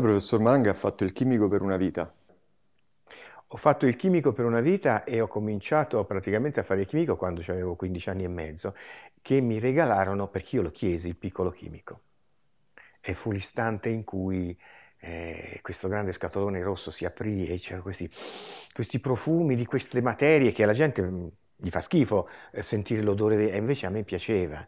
Lei, professor Malanga, ha fatto il chimico per una vita. Ho fatto il chimico per una vita e ho cominciato praticamente a fare il chimico quando avevo 15 anni e mezzo, che mi regalarono, perché io lo chiesi, il piccolo chimico. E fu l'istante in cui eh, questo grande scatolone rosso si aprì e c'erano questi, questi, profumi di queste materie che alla gente mm, gli fa schifo eh, sentire l'odore, e invece a me piaceva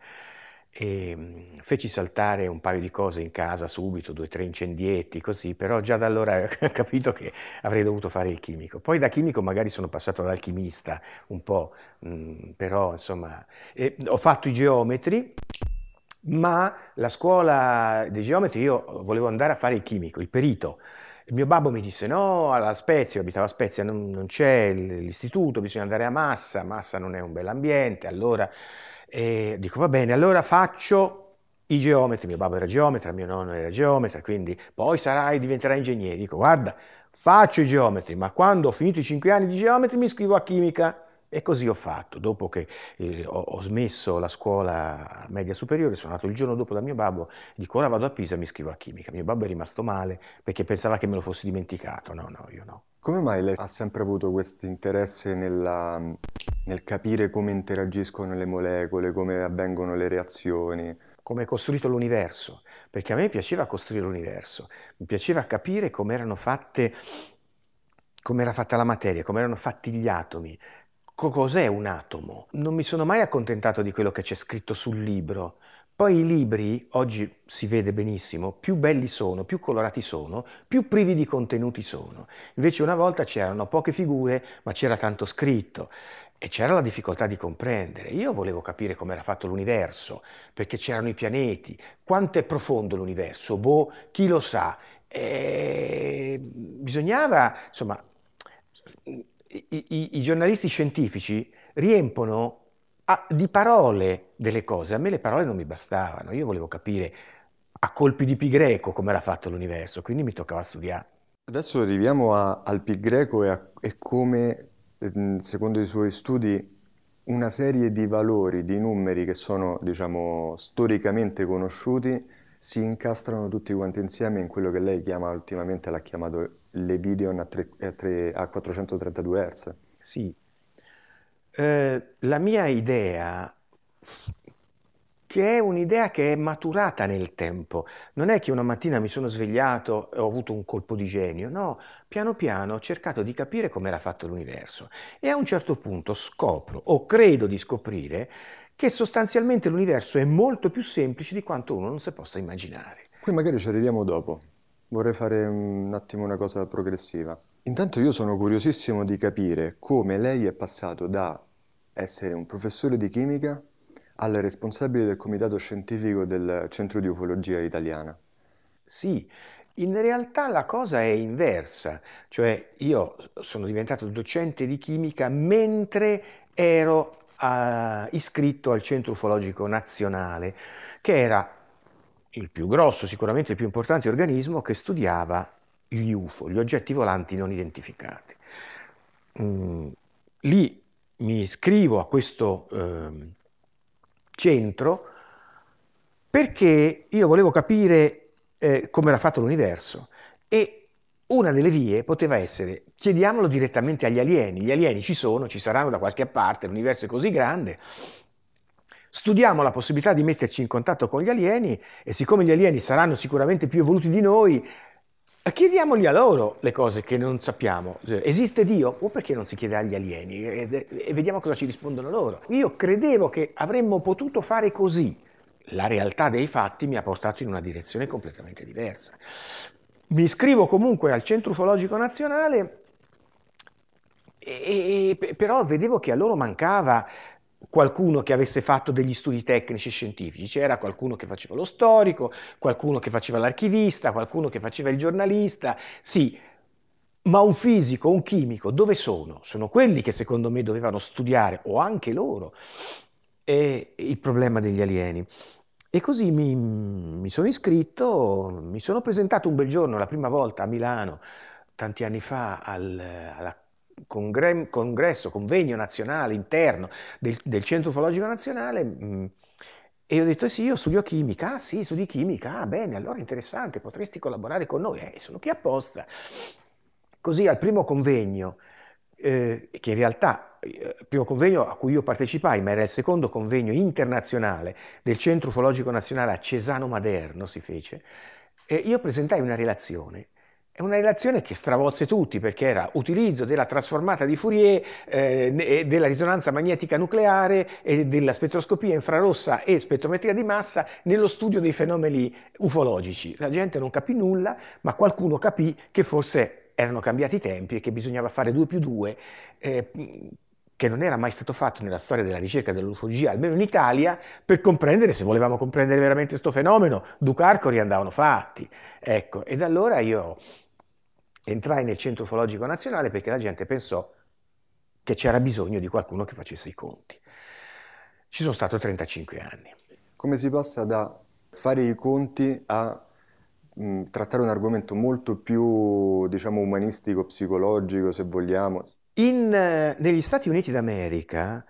e ehm, feci saltare un paio di cose in casa subito, due o tre incendietti, così, però già da allora ho capito che avrei dovuto fare il chimico. Poi da chimico magari sono passato ad alchimista un po', mm, però insomma, eh, ho fatto i geometri, ma la scuola dei geometri io volevo andare a fare il chimico, il perito. Il mio babbo mi disse no, alla Spezia, io abitavo a Spezia, non, non c'è l'istituto, bisogna andare a Massa, Massa non è un bel ambiente, allora e dico, va bene, allora faccio i geometri, mio babbo era geometra, mio nonno era geometra, quindi poi sarai, diventerai ingegnere. Dico, guarda, faccio i geometri, ma quando ho finito i cinque anni di geometri mi iscrivo a chimica. E così ho fatto, dopo che eh, ho, ho, smesso la scuola media superiore, sono andato il giorno dopo da mio babbo, dico ora vado a Pisa e mi iscrivo a chimica. Mio babbo è rimasto male perché pensava che me lo fossi dimenticato, no, no, io no. Come mai lei ha sempre avuto questo interesse nel capire come interagiscono le molecole, come avvengono le reazioni? Come è costruito l'universo, perché a me piaceva costruire l'universo, mi piaceva capire come erano fatte, come era fatta la materia, come erano fatti gli atomi, cos'è un atomo. Non mi sono mai accontentato di quello che c'è scritto sul libro, poi i libri, oggi si vede benissimo, più belli sono, più colorati sono, più privi di contenuti sono. Invece una volta c'erano poche figure, ma c'era tanto scritto e c'era la difficoltà di comprendere. Io volevo capire come era fatto l'universo, perché c'erano i pianeti, quanto è profondo l'universo, boh, chi lo sa. E bisognava, insomma, i, i, i giornalisti scientifici riempono a, ah, di parole delle cose. A me le parole non mi bastavano, io volevo capire a colpi di pi greco come era fatto l'universo, quindi mi toccava studiare. Adesso arriviamo a, al pi greco e, a, e come, ehm, secondo i suoi studi, una serie di valori, di numeri che sono, diciamo, storicamente conosciuti, si incastrano tutti quanti insieme in quello che lei chiama ultimamente, l'ha chiamato le video a, a, a 432 Hz. Sì, eh, la mia idea, che è un'idea che è maturata nel tempo, non è che una mattina mi sono svegliato e ho avuto un colpo di genio, no, piano piano ho cercato di capire come era fatto l'universo e a un certo punto scopro o credo di scoprire che sostanzialmente l'universo è molto più semplice di quanto uno non si possa immaginare. Qui magari ci arriviamo dopo. Vorrei fare un attimo una cosa progressiva. Intanto io sono curiosissimo di capire come lei è passato da essere un professore di chimica al responsabile del comitato scientifico del Centro di Ufologia Italiana. Sì, in realtà la cosa è inversa, cioè io sono diventato docente di chimica mentre ero a, eh, iscritto al Centro Ufologico Nazionale, che era il più grosso, sicuramente il più importante organismo che studiava gli UFO, gli oggetti volanti non identificati. Mm, lì mi iscrivo a questo eh, centro perché io volevo capire eh, come era fatto l'universo e una delle vie poteva essere chiediamolo direttamente agli alieni, gli alieni ci sono, ci saranno da qualche parte, l'universo è così grande, studiamo la possibilità di metterci in contatto con gli alieni e siccome gli alieni saranno sicuramente più evoluti di noi, Chiediamogli a loro le cose che non sappiamo. Esiste Dio? O perché non si chiede agli alieni? E vediamo cosa ci rispondono loro. Io credevo che avremmo potuto fare così. La realtà dei fatti mi ha portato in una direzione completamente diversa. Mi iscrivo comunque al Centro Ufologico Nazionale e, e, però vedevo che a loro mancava qualcuno che avesse fatto degli studi tecnici e scientifici, c'era qualcuno che faceva lo storico, qualcuno che faceva l'archivista, qualcuno che faceva il giornalista, sì, ma un fisico, un chimico, dove sono? Sono quelli che secondo me dovevano studiare, o anche loro, eh, il problema degli alieni. E così mi, mi sono iscritto, mi sono presentato un bel giorno, la prima volta a Milano, tanti anni fa, al, alla congresso, convegno nazionale interno del, del Centro Ufologico Nazionale mh, mm, e ho detto eh sì, io studio chimica, ah, sì, studi chimica, ah, bene, allora interessante, potresti collaborare con noi, eh, sono qui apposta. Così al primo convegno, eh, che in realtà il eh, primo convegno a cui io partecipai, ma era il secondo convegno internazionale del Centro Ufologico Nazionale a Cesano Maderno si fece, eh, io presentai una relazione è una relazione che stravolse tutti perché era utilizzo della trasformata di Fourier, eh, della risonanza magnetica nucleare e della spettroscopia infrarossa e spettrometria di massa nello studio dei fenomeni ufologici. La gente non capì nulla, ma qualcuno capì che forse erano cambiati i tempi e che bisognava fare 2 più 2, eh, che non era mai stato fatto nella storia della ricerca dell'ufologia, almeno in Italia, per comprendere se volevamo comprendere veramente questo fenomeno. Ducarco riandavano fatti. Ecco, ed allora io entrai nel Centro Ufologico Nazionale perché la gente pensò che c'era bisogno di qualcuno che facesse i conti. Ci sono stato 35 anni. Come si passa da fare i conti a mh, mm, trattare un argomento molto più, diciamo, umanistico, psicologico, se vogliamo? In, eh, negli Stati Uniti d'America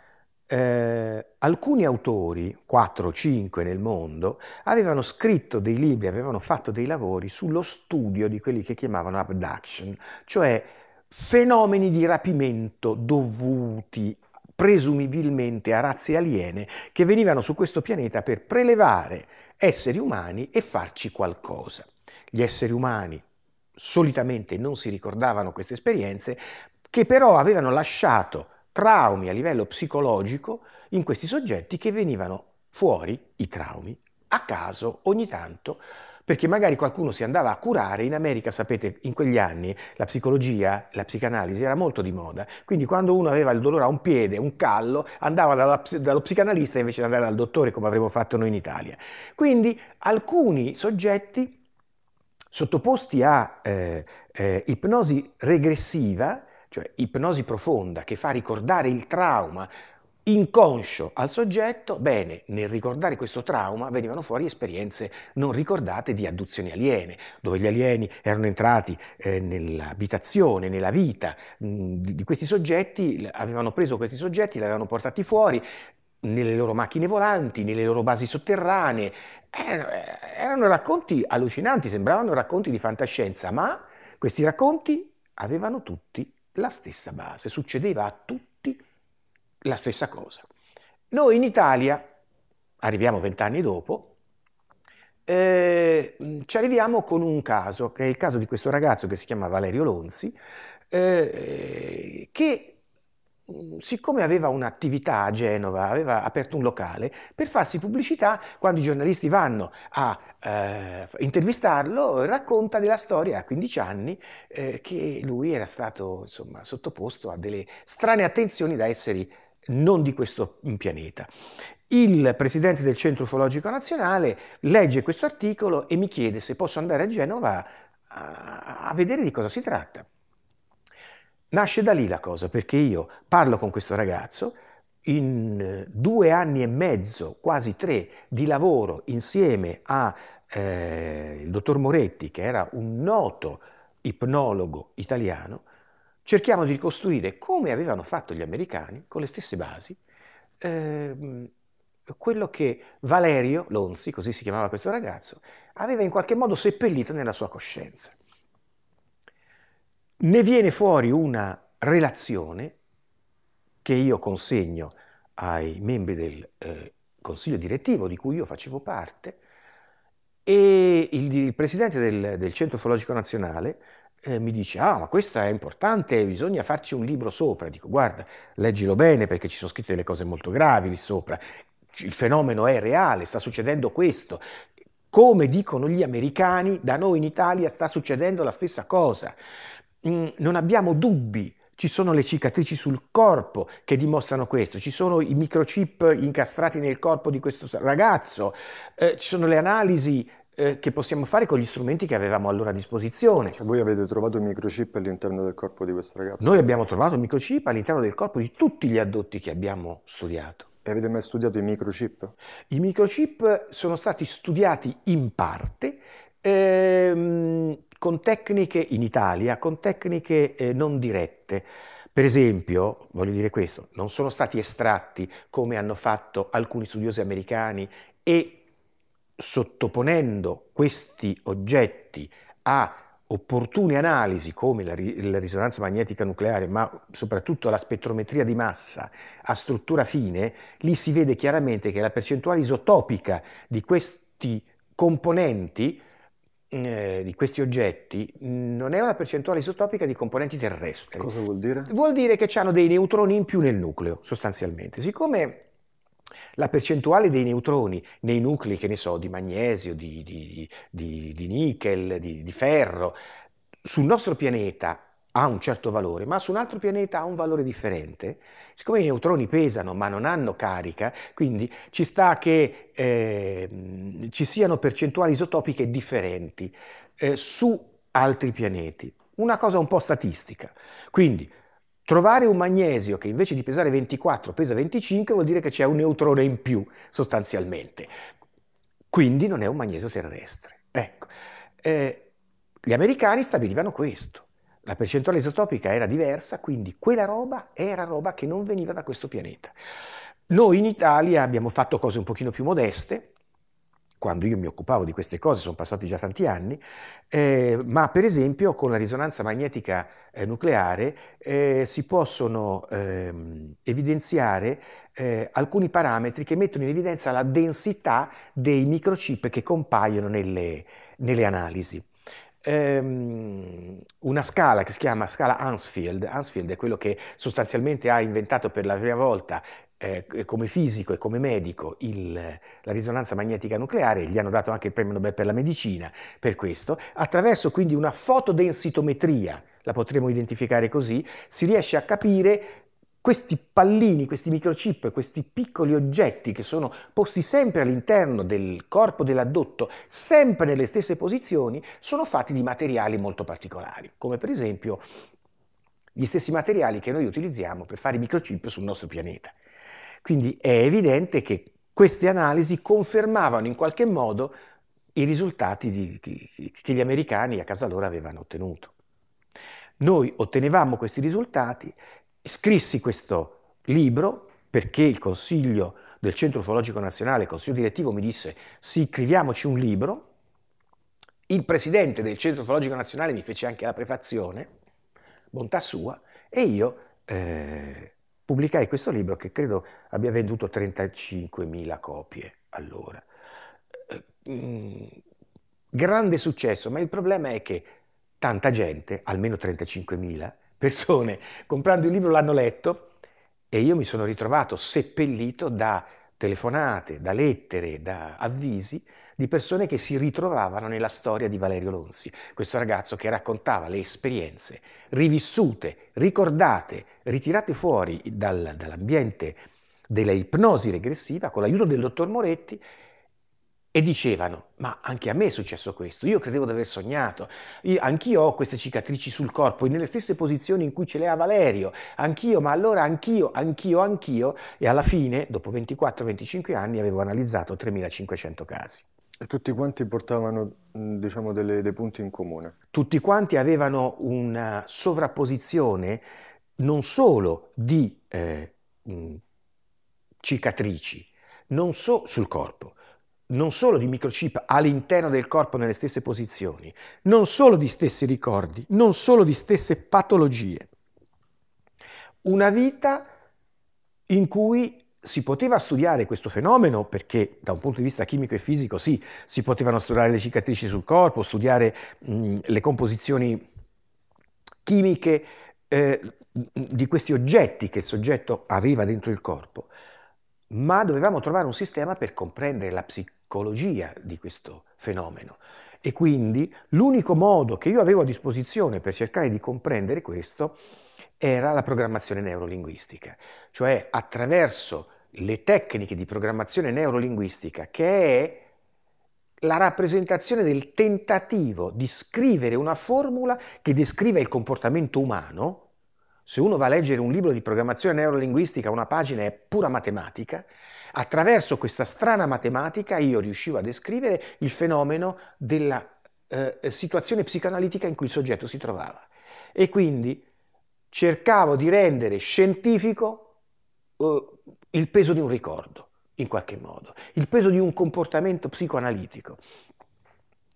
eh, alcuni autori, 4-5 o nel mondo, avevano scritto dei libri, avevano fatto dei lavori sullo studio di quelli che chiamavano abduction, cioè fenomeni di rapimento dovuti presumibilmente a razze aliene che venivano su questo pianeta per prelevare esseri umani e farci qualcosa. Gli esseri umani solitamente non si ricordavano queste esperienze, che però avevano lasciato traumi a livello psicologico in questi soggetti che venivano fuori, i traumi, a caso ogni tanto perché magari qualcuno si andava a curare, in America sapete in quegli anni la psicologia, la psicanalisi era molto di moda, quindi quando uno aveva il dolore a un piede, un callo, andava dalla, dallo psicanalista invece di andare dal dottore come avremmo fatto noi in Italia. Quindi alcuni soggetti sottoposti a eh, eh, ipnosi regressiva cioè ipnosi profonda che fa ricordare il trauma inconscio al soggetto, bene, nel ricordare questo trauma venivano fuori esperienze non ricordate di adduzioni aliene, dove gli alieni erano entrati eh, nell'abitazione, nella vita mh, mm, di questi soggetti, avevano preso questi soggetti, li avevano portati fuori, nelle loro macchine volanti, nelle loro basi sotterranee. Erano racconti allucinanti, sembravano racconti di fantascienza, ma questi racconti avevano tutti la stessa base, succedeva a tutti la stessa cosa. Noi in Italia, arriviamo vent'anni dopo, eh, ci arriviamo con un caso, che è il caso di questo ragazzo che si chiama Valerio Lonzi, eh, che mm, siccome aveva un'attività a Genova, aveva aperto un locale, per farsi pubblicità quando i giornalisti vanno a eh, intervistarlo, racconta della storia a 15 anni eh, che lui era stato insomma, sottoposto a delle strane attenzioni da esseri non di questo pianeta. Il presidente del Centro Ufologico Nazionale legge questo articolo e mi chiede se posso andare a Genova a, a vedere di cosa si tratta. Nasce da lì la cosa perché io parlo con questo ragazzo, in eh, due anni e mezzo, quasi tre, di lavoro insieme al eh, dottor Moretti, che era un noto ipnologo italiano, cerchiamo di ricostruire come avevano fatto gli americani, con le stesse basi, eh, quello che Valerio Lonzi, così si chiamava questo ragazzo, aveva in qualche modo seppellito nella sua coscienza. Ne viene fuori una relazione che io consegno ai membri del eh, consiglio direttivo di cui io facevo parte e il, il presidente del, del, Centro Ufologico Nazionale eh, mi dice ah ma questo è importante, bisogna farci un libro sopra. Dico guarda, leggilo bene perché ci sono scritte delle cose molto gravi lì sopra, il fenomeno è reale, sta succedendo questo. Come dicono gli americani, da noi in Italia sta succedendo la stessa cosa. Mm, non abbiamo dubbi ci sono le cicatrici sul corpo che dimostrano questo, ci sono i microchip incastrati nel corpo di questo ragazzo, eh, ci sono le analisi eh, che possiamo fare con gli strumenti che avevamo allora a disposizione. Cioè, voi avete trovato il microchip all'interno del corpo di questo ragazzo? Noi abbiamo trovato il microchip all'interno del corpo di tutti gli addotti che abbiamo studiato. E avete mai studiato i microchip? I microchip sono stati studiati in parte ehm, con tecniche in Italia, con tecniche eh, non dirette. Per esempio, voglio dire questo, non sono stati estratti come hanno fatto alcuni studiosi americani e sottoponendo questi oggetti a opportune analisi come la, la, risonanza magnetica nucleare, ma soprattutto la spettrometria di massa a struttura fine, lì si vede chiaramente che la percentuale isotopica di questi componenti eh, di questi oggetti non è una percentuale isotopica di componenti terrestri. Cosa vuol dire? Vuol dire che hanno dei neutroni in più nel nucleo, sostanzialmente. Siccome la percentuale dei neutroni nei nuclei, che ne so, di magnesio, di, di, di, di nickel, di ferro, sul nostro pianeta ha un certo valore, ma su un altro pianeta ha un valore differente. Siccome i neutroni pesano ma non hanno carica, quindi ci sta che eh, ci siano percentuali isotopiche differenti eh, su altri pianeti. Una cosa un po' statistica. Quindi trovare un magnesio che invece di pesare 24 pesa 25 vuol dire che c'è un neutrone in più sostanzialmente. Quindi non è un magnesio terrestre. Ecco. Eh, gli americani stabilivano questo la percentuale isotopica era diversa, quindi quella roba era roba che non veniva da questo pianeta. Noi in Italia abbiamo fatto cose un pochino più modeste, quando io mi occupavo di queste cose, sono passati già tanti anni, eh, ma per esempio con la risonanza magnetica eh, nucleare eh, si possono ehm, evidenziare eh, alcuni parametri che mettono in evidenza la densità dei microchip che compaiono nelle, nelle analisi ehm, una scala che si chiama scala Hansfield. Hansfield è quello che sostanzialmente ha inventato per la prima volta eh, come fisico e come medico il, la risonanza magnetica nucleare, gli hanno dato anche il premio Nobel per la medicina per questo, attraverso quindi una fotodensitometria, la potremmo identificare così, si riesce a capire questi pallini, questi microchip, questi piccoli oggetti che sono posti sempre all'interno del corpo dell'addotto, sempre nelle stesse posizioni, sono fatti di materiali molto particolari, come per esempio gli stessi materiali che noi utilizziamo per fare i microchip sul nostro pianeta. Quindi è evidente che queste analisi confermavano in qualche modo i risultati di, di, che gli americani a casa loro avevano ottenuto. Noi ottenevamo questi risultati Scrissi questo libro perché il Consiglio del Centro Ufologico Nazionale, il Consiglio Direttivo, mi disse sì, scriviamoci un libro. Il Presidente del Centro Ufologico Nazionale mi fece anche la prefazione, bontà sua, e io eh, pubblicai questo libro che credo abbia venduto 35.000 copie allora. Eh, mh, mm, grande successo, ma il problema è che tanta gente, almeno 35.000, persone comprando il libro l'hanno letto e io mi sono ritrovato seppellito da telefonate, da lettere, da avvisi di persone che si ritrovavano nella storia di Valerio Lonzi, questo ragazzo che raccontava le esperienze rivissute, ricordate, ritirate fuori dal, dall'ambiente della ipnosi regressiva con l'aiuto del dottor Moretti e dicevano, ma anche a me è successo questo, io credevo di aver sognato, io, anch'io ho queste cicatrici sul corpo, nelle stesse posizioni in cui ce le ha Valerio, anch'io, ma allora anch'io, anch'io, anch'io, e alla fine, dopo 24-25 anni, avevo analizzato 3.500 casi. E tutti quanti portavano, diciamo, delle, dei punti in comune? Tutti quanti avevano una sovrapposizione non solo di eh, cicatrici, non so sul corpo, non solo di microchip all'interno del corpo nelle stesse posizioni, non solo di stessi ricordi, non solo di stesse patologie. Una vita in cui si poteva studiare questo fenomeno perché da un punto di vista chimico e fisico sì, si potevano studiare le cicatrici sul corpo, studiare mh, le composizioni chimiche eh, di questi oggetti che il soggetto aveva dentro il corpo, ma dovevamo trovare un sistema per comprendere la psicologia di questo fenomeno. E quindi l'unico modo che io avevo a disposizione per cercare di comprendere questo era la programmazione neurolinguistica, cioè attraverso le tecniche di programmazione neurolinguistica che è la rappresentazione del tentativo di scrivere una formula che descriva il comportamento umano se uno va a leggere un libro di programmazione neurolinguistica, una pagina è pura matematica, attraverso questa strana matematica io riuscivo a descrivere il fenomeno della eh, situazione psicoanalitica in cui il soggetto si trovava. E quindi cercavo di rendere scientifico eh, il peso di un ricordo, in qualche modo, il peso di un comportamento psicoanalitico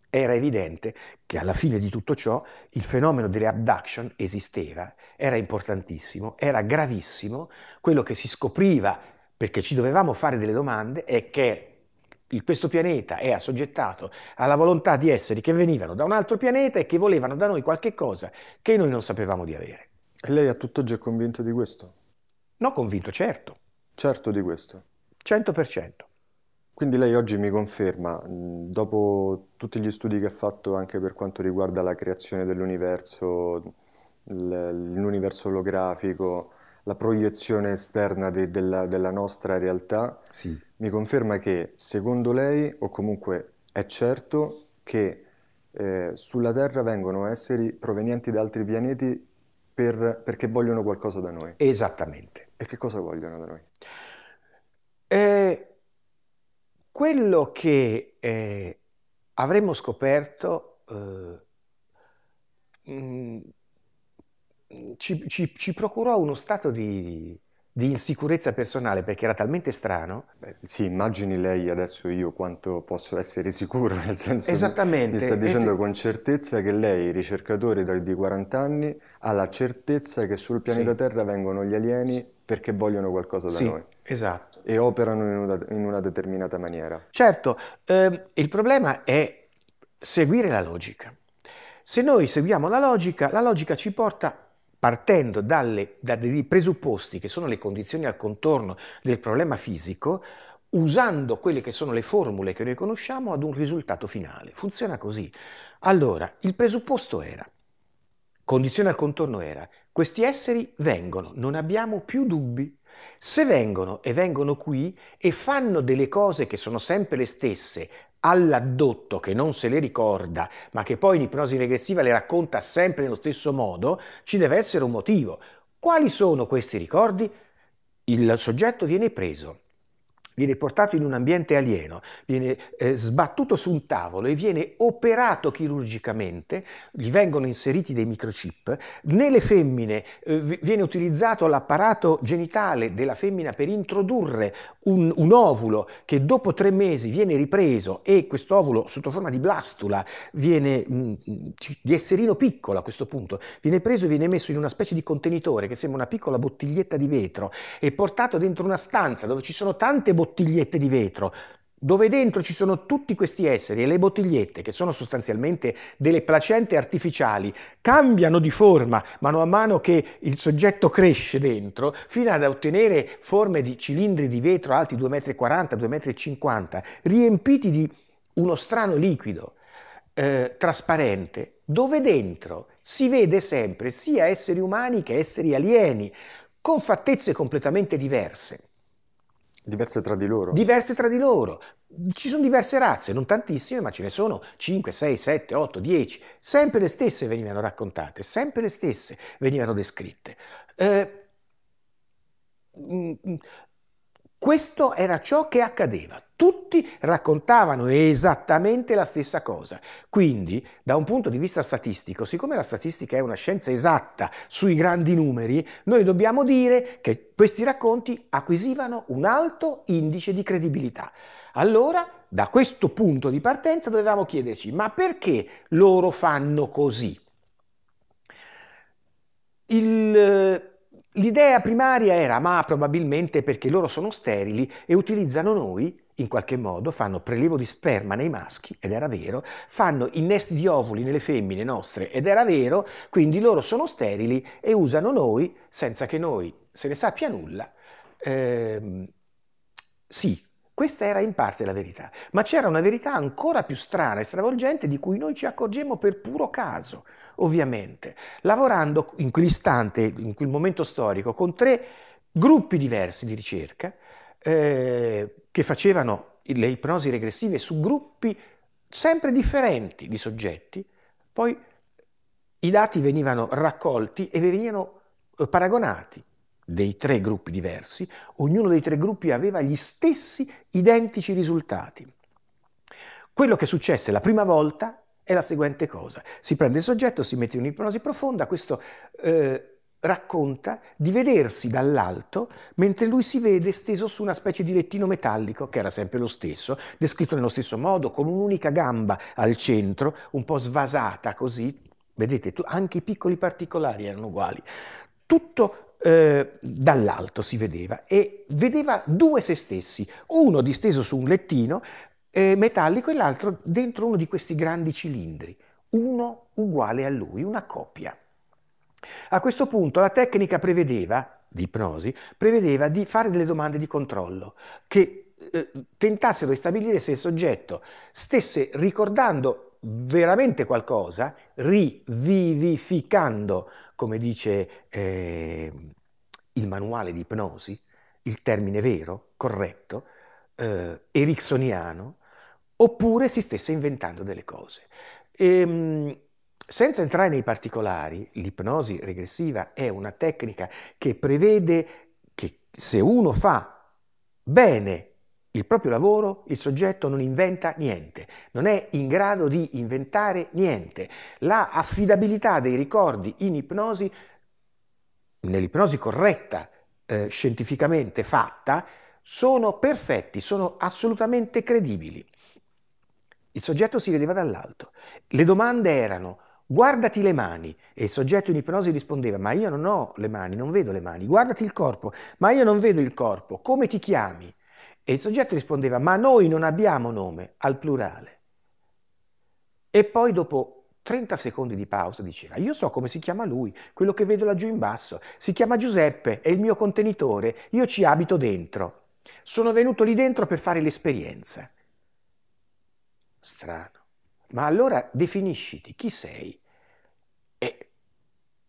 era evidente che alla fine di tutto ciò il fenomeno delle abduction esisteva era importantissimo, era gravissimo, quello che si scopriva, perché ci dovevamo fare delle domande, è che questo pianeta è assoggettato alla volontà di esseri che venivano da un altro pianeta e che volevano da noi qualche cosa che noi non sapevamo di avere. E lei a tutt'oggi è convinto di questo? No, convinto, certo. Certo di questo? 100%. Quindi lei oggi mi conferma, dopo tutti gli studi che ha fatto anche per quanto riguarda la creazione dell'universo, l'universo olografico, la proiezione esterna de, della, della, nostra realtà, sì. mi conferma che secondo lei, o comunque è certo, che eh, sulla Terra vengono esseri provenienti da altri pianeti per, perché vogliono qualcosa da noi. Esattamente. E che cosa vogliono da noi? Eh, quello che eh, avremmo scoperto mh, eh, mm, ci, ci, ci procurò uno stato di, di insicurezza personale perché era talmente strano. Beh, sì, immagini lei adesso io quanto posso essere sicuro, nel senso Esattamente. mi sta dicendo ti... con certezza che lei, ricercatore di 40 anni, ha la certezza che sul pianeta sì. Terra vengono gli alieni perché vogliono qualcosa da sì, noi. Esatto. E operano in una, in una determinata maniera. Certo, eh, il problema è seguire la logica. Se noi seguiamo la logica, la logica ci porta partendo dalle, da dei presupposti che sono le condizioni al contorno del problema fisico, usando quelle che sono le formule che noi conosciamo ad un risultato finale. Funziona così. Allora, il presupposto era, condizione al contorno era, questi esseri vengono, non abbiamo più dubbi. Se vengono e vengono qui e fanno delle cose che sono sempre le stesse all'addotto che non se le ricorda, ma che poi in ipnosi regressiva le racconta sempre nello stesso modo, ci deve essere un motivo. Quali sono questi ricordi? Il soggetto viene preso viene portato in un ambiente alieno, viene eh, sbattuto su un tavolo e viene operato chirurgicamente, gli vengono inseriti dei microchip, nelle femmine eh, viene utilizzato l'apparato genitale della femmina per introdurre un, un, ovulo che dopo tre mesi viene ripreso e quest'ovulo sotto forma di blastula viene, mh, mm, mm, di esserino piccolo a questo punto, viene preso e viene messo in una specie di contenitore che sembra una piccola bottiglietta di vetro e portato dentro una stanza dove ci sono tante bottiglie bottigliette di vetro, dove dentro ci sono tutti questi esseri e le bottigliette, che sono sostanzialmente delle placente artificiali, cambiano di forma mano a mano che il soggetto cresce dentro, fino ad ottenere forme di cilindri di vetro alti 2,40 m, 2,50 m, riempiti di uno strano liquido eh, trasparente, dove dentro si vede sempre sia esseri umani che esseri alieni, con fattezze completamente diverse. Diverse tra di loro. Diverse tra di loro. Ci sono diverse razze, non tantissime, ma ce ne sono 5, 6, 7, 8, 10. Sempre le stesse venivano raccontate, sempre le stesse venivano descritte. Eh, mm, mm, questo era ciò che accadeva. Tutti raccontavano esattamente la stessa cosa. Quindi, da un punto di vista statistico, siccome la statistica è una scienza esatta sui grandi numeri, noi dobbiamo dire che questi racconti acquisivano un alto indice di credibilità. Allora, da questo punto di partenza dovevamo chiederci, ma perché loro fanno così? Il eh, L'idea primaria era ma probabilmente perché loro sono sterili e utilizzano noi, in qualche modo, fanno prelievo di sperma nei maschi, ed era vero, fanno innesti di ovuli nelle femmine nostre, ed era vero, quindi loro sono sterili e usano noi senza che noi se ne sappia nulla. Eh, sì, questa era in parte la verità, ma c'era una verità ancora più strana e stravolgente di cui noi ci accorgemmo per puro caso ovviamente, lavorando in quell'istante, in quel momento storico, con tre gruppi diversi di ricerca eh, che facevano le ipnosi regressive su gruppi sempre differenti di soggetti, poi i dati venivano raccolti e venivano eh, paragonati dei tre gruppi diversi, ognuno dei tre gruppi aveva gli stessi identici risultati. Quello che successe la prima volta è la seguente cosa. Si prende il soggetto, si mette in un'ipnosi profonda, questo eh, racconta di vedersi dall'alto mentre lui si vede steso su una specie di lettino metallico, che era sempre lo stesso, descritto nello stesso modo, con un'unica gamba al centro, un po' svasata così. Vedete, tu, anche i piccoli particolari erano uguali. Tutto eh, dall'alto si vedeva e vedeva due se stessi, uno disteso su un lettino eh, metallico e l'altro dentro uno di questi grandi cilindri, uno uguale a lui, una coppia. A questo punto la tecnica prevedeva, di ipnosi, prevedeva di fare delle domande di controllo che eh, tentassero di stabilire se il soggetto stesse ricordando veramente qualcosa, rivivificando, come dice eh, il manuale di ipnosi, il termine vero, corretto, eh, ericksoniano, oppure si stesse inventando delle cose. Ehm, senza entrare nei particolari, l'ipnosi regressiva è una tecnica che prevede che se uno fa bene il proprio lavoro, il soggetto non inventa niente, non è in grado di inventare niente. La affidabilità dei ricordi in ipnosi, nell'ipnosi corretta, eh, scientificamente fatta, sono perfetti, sono assolutamente credibili. Il soggetto si vedeva dall'alto. Le domande erano guardati le mani e il soggetto in ipnosi rispondeva ma io non ho le mani, non vedo le mani, guardati il corpo, ma io non vedo il corpo, come ti chiami? E il soggetto rispondeva ma noi non abbiamo nome al plurale. E poi dopo 30 secondi di pausa diceva io so come si chiama lui, quello che vedo laggiù in basso, si chiama Giuseppe, è il mio contenitore, io ci abito dentro. Sono venuto lì dentro per fare l'esperienza strano. Ma allora definisciti chi sei. E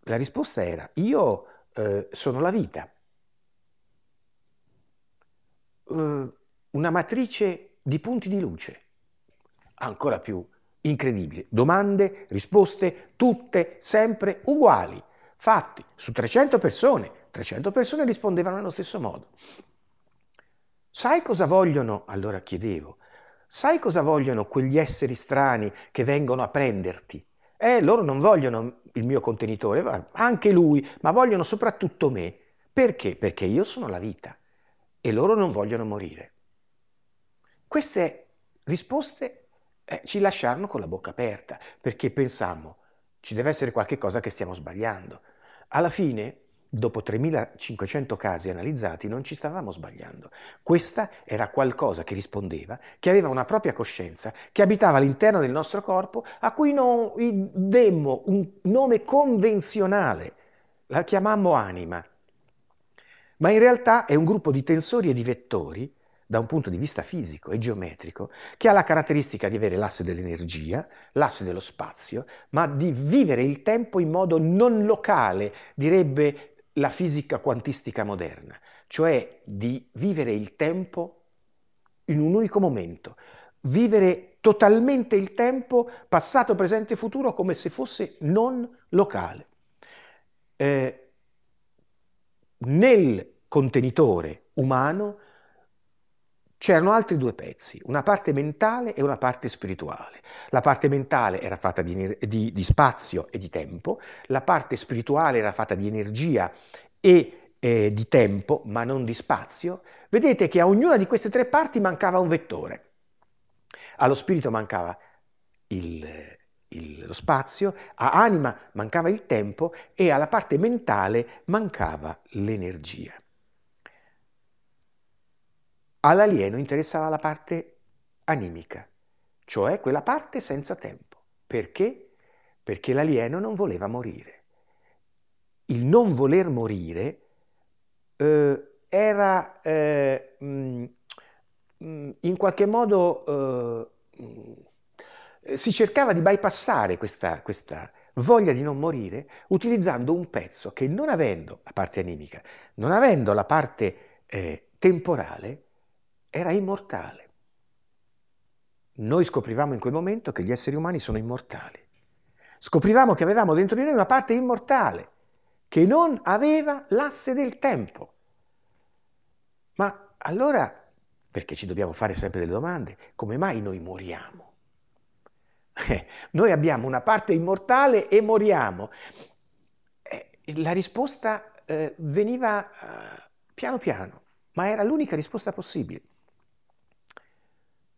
la risposta era, io eh, sono la vita, eh, una matrice di punti di luce, ancora più incredibile. Domande, risposte, tutte sempre uguali, fatti su 300 persone, 300 persone rispondevano allo stesso modo. Sai cosa vogliono? Allora chiedevo, Sai cosa vogliono quegli esseri strani che vengono a prenderti? Eh, loro non vogliono il mio contenitore, anche lui, ma vogliono soprattutto me. Perché? Perché io sono la vita e loro non vogliono morire. Queste risposte eh, ci lasciarono con la bocca aperta, perché pensammo, ci deve essere qualche cosa che stiamo sbagliando. Alla fine dopo 3.500 casi analizzati non ci stavamo sbagliando. Questa era qualcosa che rispondeva, che aveva una propria coscienza, che abitava all'interno del nostro corpo, a cui noi demmo un nome convenzionale, la chiamammo anima. Ma in realtà è un gruppo di tensori e di vettori da un punto di vista fisico e geometrico, che ha la caratteristica di avere l'asse dell'energia, l'asse dello spazio, ma di vivere il tempo in modo non locale, direbbe la fisica quantistica moderna, cioè di vivere il tempo in un unico momento, vivere totalmente il tempo passato, presente e futuro come se fosse non locale. Eh, nel contenitore umano C'erano altri due pezzi, una parte mentale e una parte spirituale. La parte mentale era fatta di, di, di spazio e di tempo, la parte spirituale era fatta di energia e eh, di tempo, ma non di spazio. Vedete che a ognuna di queste tre parti mancava un vettore. Allo spirito mancava il, il, lo spazio, a anima mancava il tempo e alla parte mentale mancava l'energia. All'alieno interessava la parte animica, cioè quella parte senza tempo. Perché? Perché l'alieno non voleva morire. Il non voler morire eh, era eh, mh, mm, mm, in qualche modo... Eh, mm, si cercava di bypassare questa, questa voglia di non morire utilizzando un pezzo che non avendo la parte animica, non avendo la parte eh, temporale, era immortale. Noi scoprivamo in quel momento che gli esseri umani sono immortali. Scoprivamo che avevamo dentro di noi una parte immortale, che non aveva l'asse del tempo. Ma allora, perché ci dobbiamo fare sempre delle domande, come mai noi moriamo? Eh, noi abbiamo una parte immortale e moriamo. Eh, la risposta eh, veniva eh, piano piano, ma era l'unica risposta possibile.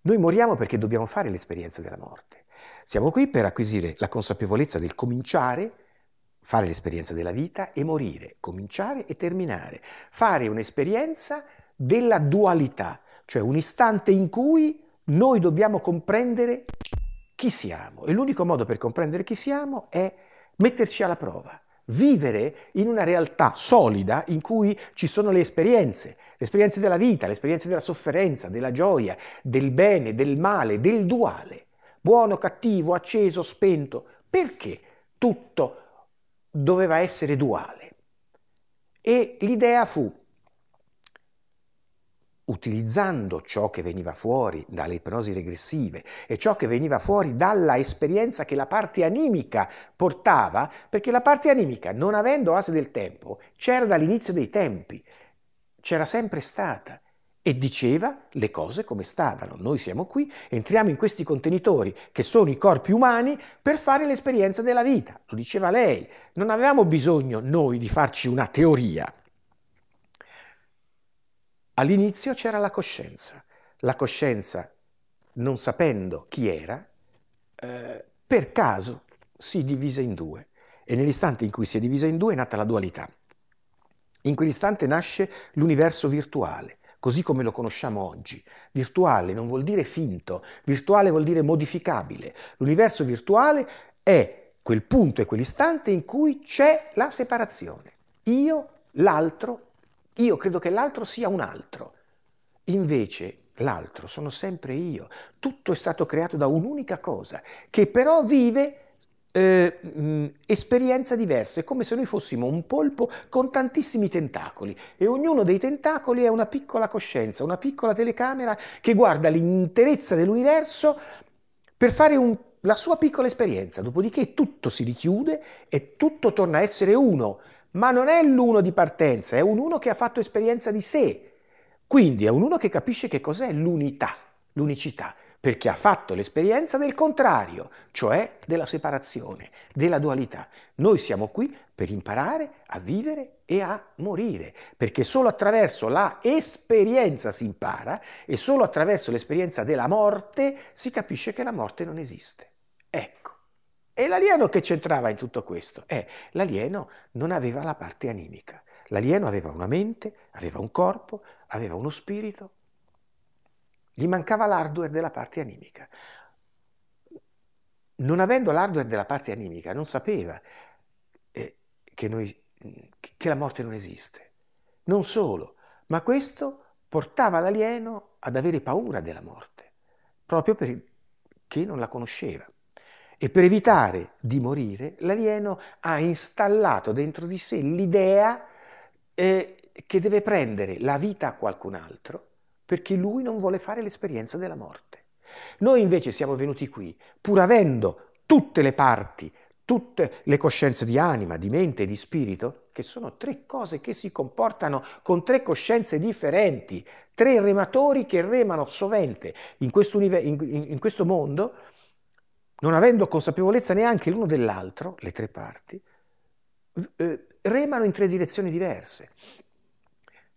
Noi moriamo perché dobbiamo fare l'esperienza della morte. Siamo qui per acquisire la consapevolezza del cominciare, fare l'esperienza della vita e morire, cominciare e terminare, fare un'esperienza della dualità, cioè un istante in cui noi dobbiamo comprendere chi siamo e l'unico modo per comprendere chi siamo è metterci alla prova, vivere in una realtà solida in cui ci sono le esperienze, le esperienze della vita, le esperienze della sofferenza, della gioia, del bene, del male, del duale, buono, cattivo, acceso, spento. Perché tutto doveva essere duale? E l'idea fu, utilizzando ciò che veniva fuori dalle ipnosi regressive e ciò che veniva fuori dalla esperienza che la parte animica portava, perché la parte animica, non avendo ase del tempo, c'era dall'inizio dei tempi c'era sempre stata e diceva le cose come stavano. Noi siamo qui, entriamo in questi contenitori che sono i corpi umani per fare l'esperienza della vita. Lo diceva lei, non avevamo bisogno noi di farci una teoria. All'inizio c'era la coscienza. La coscienza, non sapendo chi era, eh, per caso si divise in due. E nell'istante in cui si è divisa in due è nata la dualità. In quell'istante nasce l'universo virtuale, così come lo conosciamo oggi. Virtuale non vuol dire finto, virtuale vuol dire modificabile. L'universo virtuale è quel punto e quell'istante in cui c'è la separazione. Io, l'altro, io credo che l'altro sia un altro. Invece l'altro sono sempre io. Tutto è stato creato da un'unica cosa, che però vive eh, mm, esperienza diversa, è come se noi fossimo un polpo con tantissimi tentacoli e ognuno dei tentacoli è una piccola coscienza, una piccola telecamera che guarda l'interezza dell'universo per fare un, la sua piccola esperienza, dopodiché tutto si richiude e tutto torna a essere uno, ma non è l'uno di partenza, è un uno che ha fatto esperienza di sé, quindi è un uno che capisce che cos'è l'unità, l'unicità perché ha fatto l'esperienza del contrario, cioè della separazione, della dualità. Noi siamo qui per imparare a vivere e a morire, perché solo attraverso la esperienza si impara e solo attraverso l'esperienza della morte si capisce che la morte non esiste. Ecco. E l'alieno che c'entrava in tutto questo? Eh, l'alieno non aveva la parte animica. L'alieno aveva una mente, aveva un corpo, aveva uno spirito, gli mancava l'hardware della parte animica. Non avendo l'hardware della parte animica, non sapeva eh, che, noi, che la morte non esiste. Non solo, ma questo portava l'alieno ad avere paura della morte, proprio perché non la conosceva. E per evitare di morire, l'alieno ha installato dentro di sé l'idea eh, che deve prendere la vita a qualcun altro perché lui non vuole fare l'esperienza della morte. Noi invece siamo venuti qui, pur avendo tutte le parti, tutte le coscienze di anima, di mente e di spirito, che sono tre cose che si comportano con tre coscienze differenti, tre rematori che remano sovente in questo, in, in questo mondo, non avendo consapevolezza neanche l'uno dell'altro, le tre parti, eh, remano in tre direzioni diverse.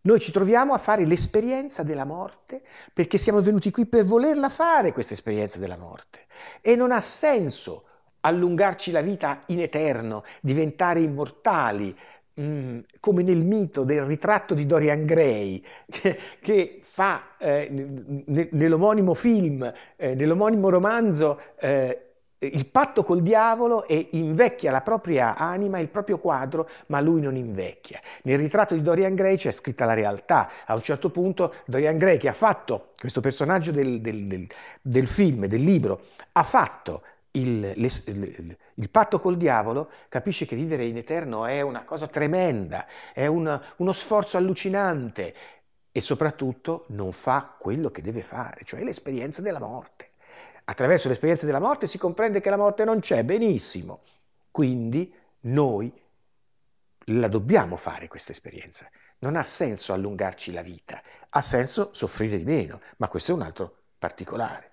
Noi ci troviamo a fare l'esperienza della morte perché siamo venuti qui per volerla fare questa esperienza della morte. E non ha senso allungarci la vita in eterno, diventare immortali, Mm, come nel mito del ritratto di Dorian Gray, che, che fa eh, nell'omonimo film, eh, nell'omonimo romanzo, eh, il patto col diavolo e invecchia la propria anima, il proprio quadro, ma lui non invecchia. Nel ritratto di Dorian Gray c'è scritta la realtà. A un certo punto Dorian Gray, che ha fatto, questo personaggio del, del, del, del film, del libro, ha fatto il, le, il, il, patto col diavolo, capisce che vivere in eterno è una cosa tremenda, è un, uno sforzo allucinante e soprattutto non fa quello che deve fare, cioè l'esperienza della morte. Attraverso l'esperienza della morte si comprende che la morte non c'è, benissimo. Quindi noi la dobbiamo fare questa esperienza. Non ha senso allungarci la vita, ha senso soffrire di meno, ma questo è un altro particolare.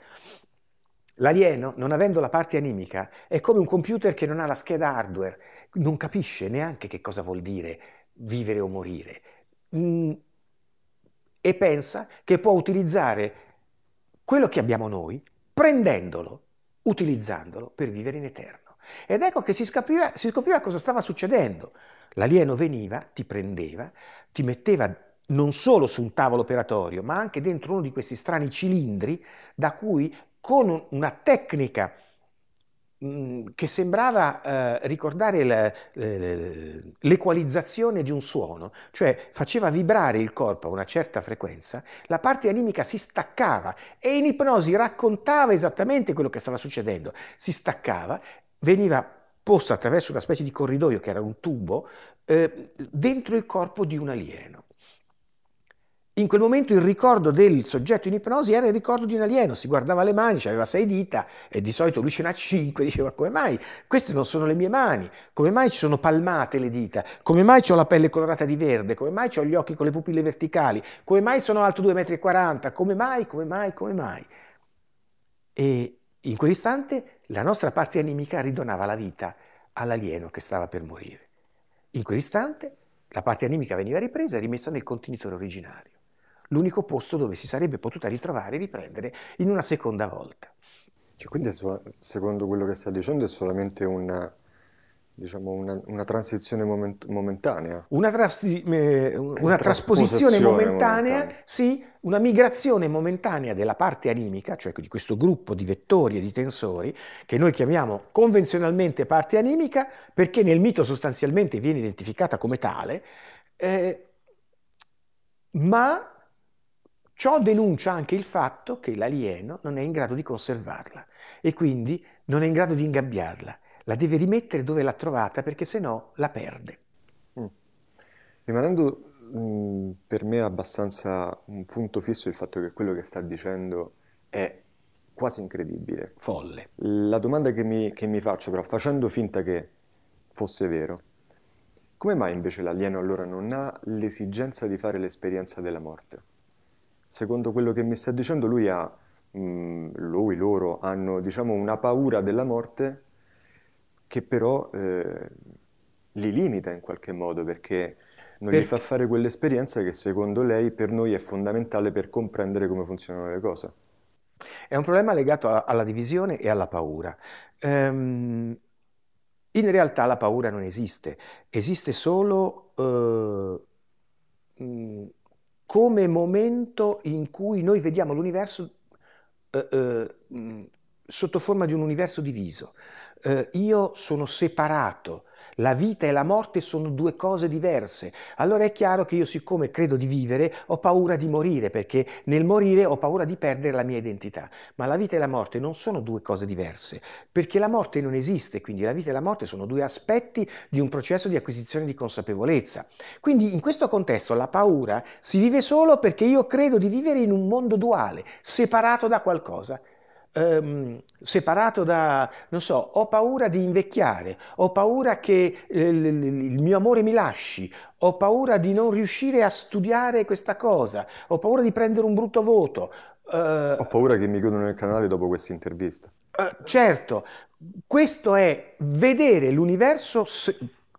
L'alieno, non avendo la parte animica, è come un computer che non ha la scheda hardware, non capisce neanche che cosa vuol dire vivere o morire mm. e pensa che può utilizzare quello che abbiamo noi prendendolo, utilizzandolo per vivere in eterno. Ed ecco che si scopriva, si scopriva cosa stava succedendo. L'alieno veniva, ti prendeva, ti metteva non solo su un tavolo operatorio, ma anche dentro uno di questi strani cilindri da cui con una tecnica Mm, che sembrava eh, ricordare la, l'equalizzazione di un suono, cioè faceva vibrare il corpo a una certa frequenza, la parte animica si staccava e in ipnosi raccontava esattamente quello che stava succedendo, si staccava, veniva posta attraverso una specie di corridoio che era un tubo eh, dentro il corpo di un alieno. In quel momento il ricordo del soggetto in ipnosi era il ricordo di un alieno, si guardava le mani, aveva sei dita e di solito lui ce n'ha cinque, diceva come mai? Queste non sono le mie mani, come mai ci sono palmate le dita, come mai ho la pelle colorata di verde, come mai ho gli occhi con le pupille verticali, come mai sono alto 2,40 m, come mai, come mai, come mai? E in quell'istante la nostra parte animica ridonava la vita all'alieno che stava per morire. In quell'istante la parte animica veniva ripresa e rimessa nel contenitore originario l'unico posto dove si sarebbe potuta ritrovare e riprendere in una seconda volta. Cioè, quindi secondo quello che stai dicendo è solamente una, diciamo, una, una transizione moment momentanea. Una, tras eh, una trasposizione momentanea, momentanea, sì, una migrazione momentanea della parte animica, cioè di questo gruppo di vettori e di tensori, che noi chiamiamo convenzionalmente parte animica, perché nel mito sostanzialmente viene identificata come tale, eh, ma Ciò denuncia anche il fatto che l'alieno non è in grado di conservarla e quindi non è in grado di ingabbiarla. La deve rimettere dove l'ha trovata perché sennò la perde. Mm. Rimanendo mm, per me abbastanza un punto fisso il fatto che quello che sta dicendo è quasi incredibile. Folle. La domanda che mi, che mi faccio però, facendo finta che fosse vero, come mai invece l'alieno allora non ha l'esigenza di fare l'esperienza della morte? secondo quello che mi sta dicendo, lui ha, mh, mm, lui, loro, hanno diciamo, una paura della morte che però eh, li limita in qualche modo perché non perché? gli fa fare quell'esperienza che secondo lei per noi è fondamentale per comprendere come funzionano le cose. È un problema legato a, alla divisione e alla paura. Ehm, in realtà la paura non esiste, esiste solo eh, mh, mm, come momento in cui noi vediamo l'universo eh, eh, sotto forma di un universo diviso. Eh, io sono separato la vita e la morte sono due cose diverse. Allora è chiaro che io siccome credo di vivere ho paura di morire perché nel morire ho paura di perdere la mia identità. Ma la vita e la morte non sono due cose diverse perché la morte non esiste, quindi la vita e la morte sono due aspetti di un processo di acquisizione di consapevolezza. Quindi in questo contesto la paura si vive solo perché io credo di vivere in un mondo duale, separato da qualcosa ehm, separato da, non so, ho paura di invecchiare, ho paura che eh, il mio amore mi lasci, ho paura di non riuscire a studiare questa cosa, ho paura di prendere un brutto voto. Eh, ho paura che mi chiudono il canale dopo questa intervista. Eh, certo, questo è vedere l'universo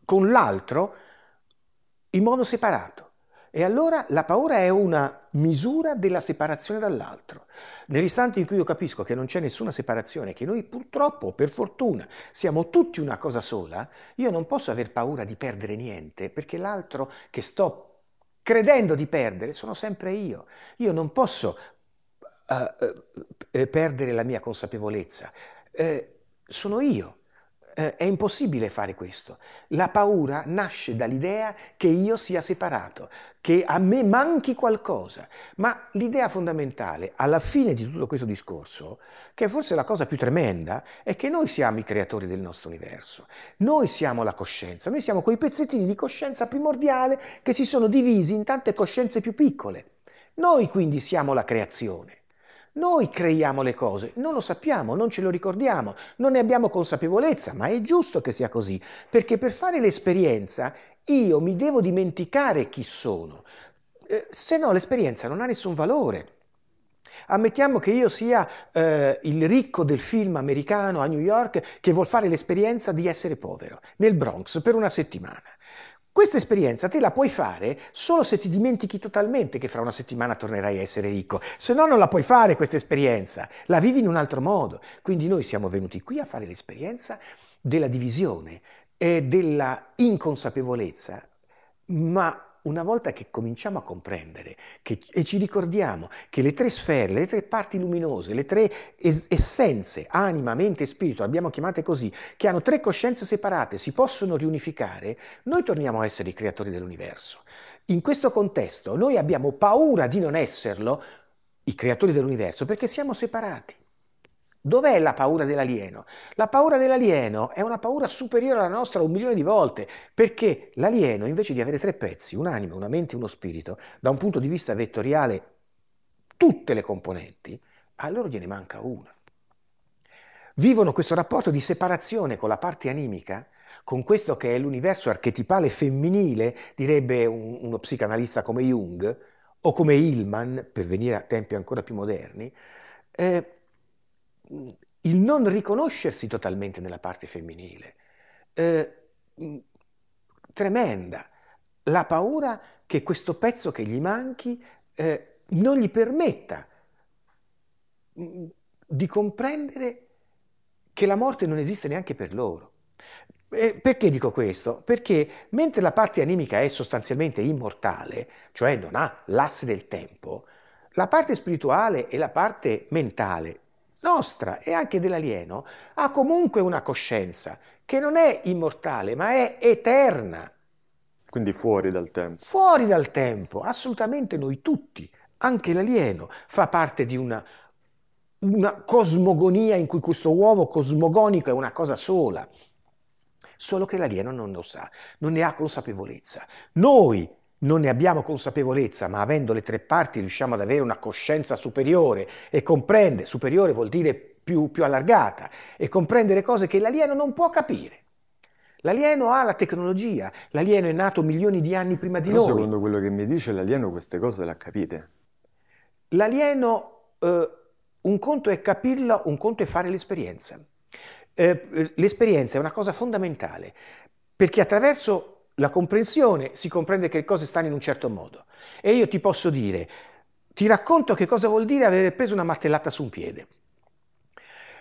con l'altro in modo separato. E allora la paura è una misura della separazione dall'altro. Nell'istante in cui io capisco che non c'è nessuna separazione, che noi purtroppo, per fortuna, siamo tutti una cosa sola, io non posso aver paura di perdere niente, perché l'altro che sto credendo di perdere sono sempre io. Io non posso uh, uh, perdere la mia consapevolezza. Uh, sono io eh, è impossibile fare questo. La paura nasce dall'idea che io sia separato, che a me manchi qualcosa. Ma l'idea fondamentale, alla fine di tutto questo discorso, che è forse la cosa più tremenda, è che noi siamo i creatori del nostro universo. Noi siamo la coscienza, noi siamo quei pezzettini di coscienza primordiale che si sono divisi in tante coscienze più piccole. Noi quindi siamo la creazione. Noi creiamo le cose, non lo sappiamo, non ce lo ricordiamo, non ne abbiamo consapevolezza, ma è giusto che sia così, perché per fare l'esperienza io mi devo dimenticare chi sono, eh, se no l'esperienza non ha nessun valore. Ammettiamo che io sia eh, il ricco del film americano a New York che vuol fare l'esperienza di essere povero nel Bronx per una settimana. Questa esperienza te la puoi fare solo se ti dimentichi totalmente che fra una settimana tornerai a essere ricco, se no non la puoi fare questa esperienza, la vivi in un altro modo. Quindi noi siamo venuti qui a fare l'esperienza della divisione e della inconsapevolezza, ma una volta che cominciamo a comprendere che, e ci ricordiamo che le tre sfere, le tre parti luminose, le tre es- essenze, anima, mente e spirito, abbiamo chiamate così, che hanno tre coscienze separate, si possono riunificare, noi torniamo a essere i creatori dell'universo. In questo contesto noi abbiamo paura di non esserlo, i creatori dell'universo, perché siamo separati. Dov'è la paura dell'alieno? La paura dell'alieno è una paura superiore alla nostra un milione di volte, perché l'alieno invece di avere tre pezzi, un'anima, una mente e uno spirito, da un punto di vista vettoriale tutte le componenti, a loro gliene manca una. Vivono questo rapporto di separazione con la parte animica, con questo che è l'universo archetipale femminile, direbbe un, uno psicanalista come Jung o come Hillman, per venire a tempi ancora più moderni, eh, il non riconoscersi totalmente nella parte femminile, eh, mm, tremenda, la paura che questo pezzo che gli manchi eh, non gli permetta mm, di comprendere che la morte non esiste neanche per loro. Eh, perché dico questo? Perché mentre la parte animica è sostanzialmente immortale, cioè non ha l'asse del tempo, la parte spirituale e la parte mentale nostra e anche dell'alieno, ha comunque una coscienza che non è immortale ma è eterna. Quindi fuori dal tempo. Fuori dal tempo, assolutamente noi tutti, anche l'alieno, fa parte di una, una cosmogonia in cui questo uovo cosmogonico è una cosa sola. Solo che l'alieno non lo sa, non ne ha consapevolezza. Noi non ne abbiamo consapevolezza, ma avendo le tre parti riusciamo ad avere una coscienza superiore e comprende, superiore vuol dire più, più allargata, e comprendere cose che l'alieno non può capire. L'alieno ha la tecnologia, l'alieno è nato milioni di anni prima di Però noi. Secondo quello che mi dice, l'alieno queste cose le ha capite. L'alieno, eh, un conto è capirlo, un conto è fare l'esperienza. Eh, l'esperienza è una cosa fondamentale, perché attraverso la comprensione si comprende che le cose stanno in un certo modo. E io ti posso dire, ti racconto che cosa vuol dire avere preso una martellata su un piede.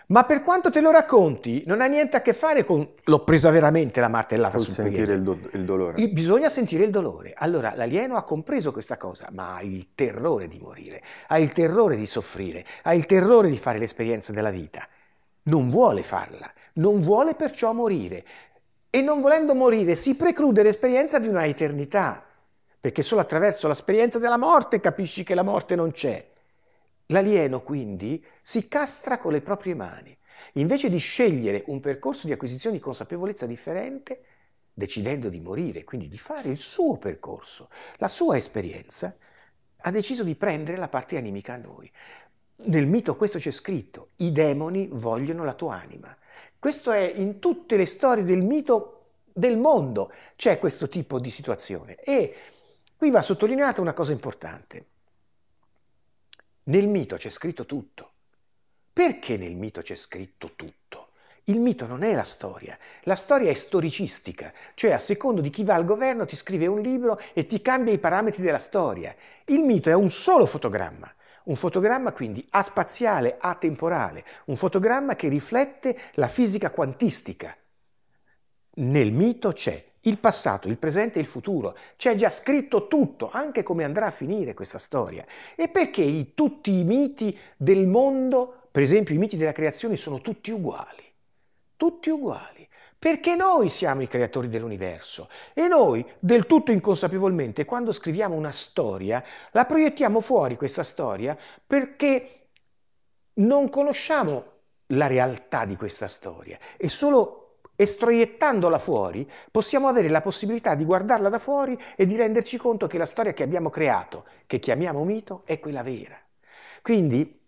Ma per quanto te lo racconti, non ha niente a che fare con l'ho presa veramente la martellata Col sul sentire piede. Il, do- il dolore. E bisogna sentire il dolore. Allora l'alieno ha compreso questa cosa, ma ha il terrore di morire, ha il terrore di soffrire, ha il terrore di fare l'esperienza della vita. Non vuole farla, non vuole perciò morire e non volendo morire si preclude l'esperienza di una eternità, perché solo attraverso l'esperienza della morte capisci che la morte non c'è. L'alieno quindi si castra con le proprie mani, invece di scegliere un percorso di acquisizione di consapevolezza differente, decidendo di morire, quindi di fare il suo percorso, la sua esperienza, ha deciso di prendere la parte animica a noi. Nel mito questo c'è scritto, i demoni vogliono la tua anima. Questo è in tutte le storie del mito del mondo, c'è questo tipo di situazione. E qui va sottolineata una cosa importante. Nel mito c'è scritto tutto. Perché nel mito c'è scritto tutto? Il mito non è la storia, la storia è storicistica, cioè a secondo di chi va al governo ti scrive un libro e ti cambia i parametri della storia. Il mito è un solo fotogramma, un fotogramma quindi aspaziale, atemporale, un fotogramma che riflette la fisica quantistica. Nel mito c'è il passato, il presente e il futuro. C'è già scritto tutto, anche come andrà a finire questa storia. E perché i, tutti i miti del mondo, per esempio i miti della creazione, sono tutti uguali? Tutti uguali. Perché noi siamo i creatori dell'universo e noi, del tutto inconsapevolmente, quando scriviamo una storia, la proiettiamo fuori questa storia perché non conosciamo la realtà di questa storia e solo estroiettandola fuori possiamo avere la possibilità di guardarla da fuori e di renderci conto che la storia che abbiamo creato, che chiamiamo mito, è quella vera. Quindi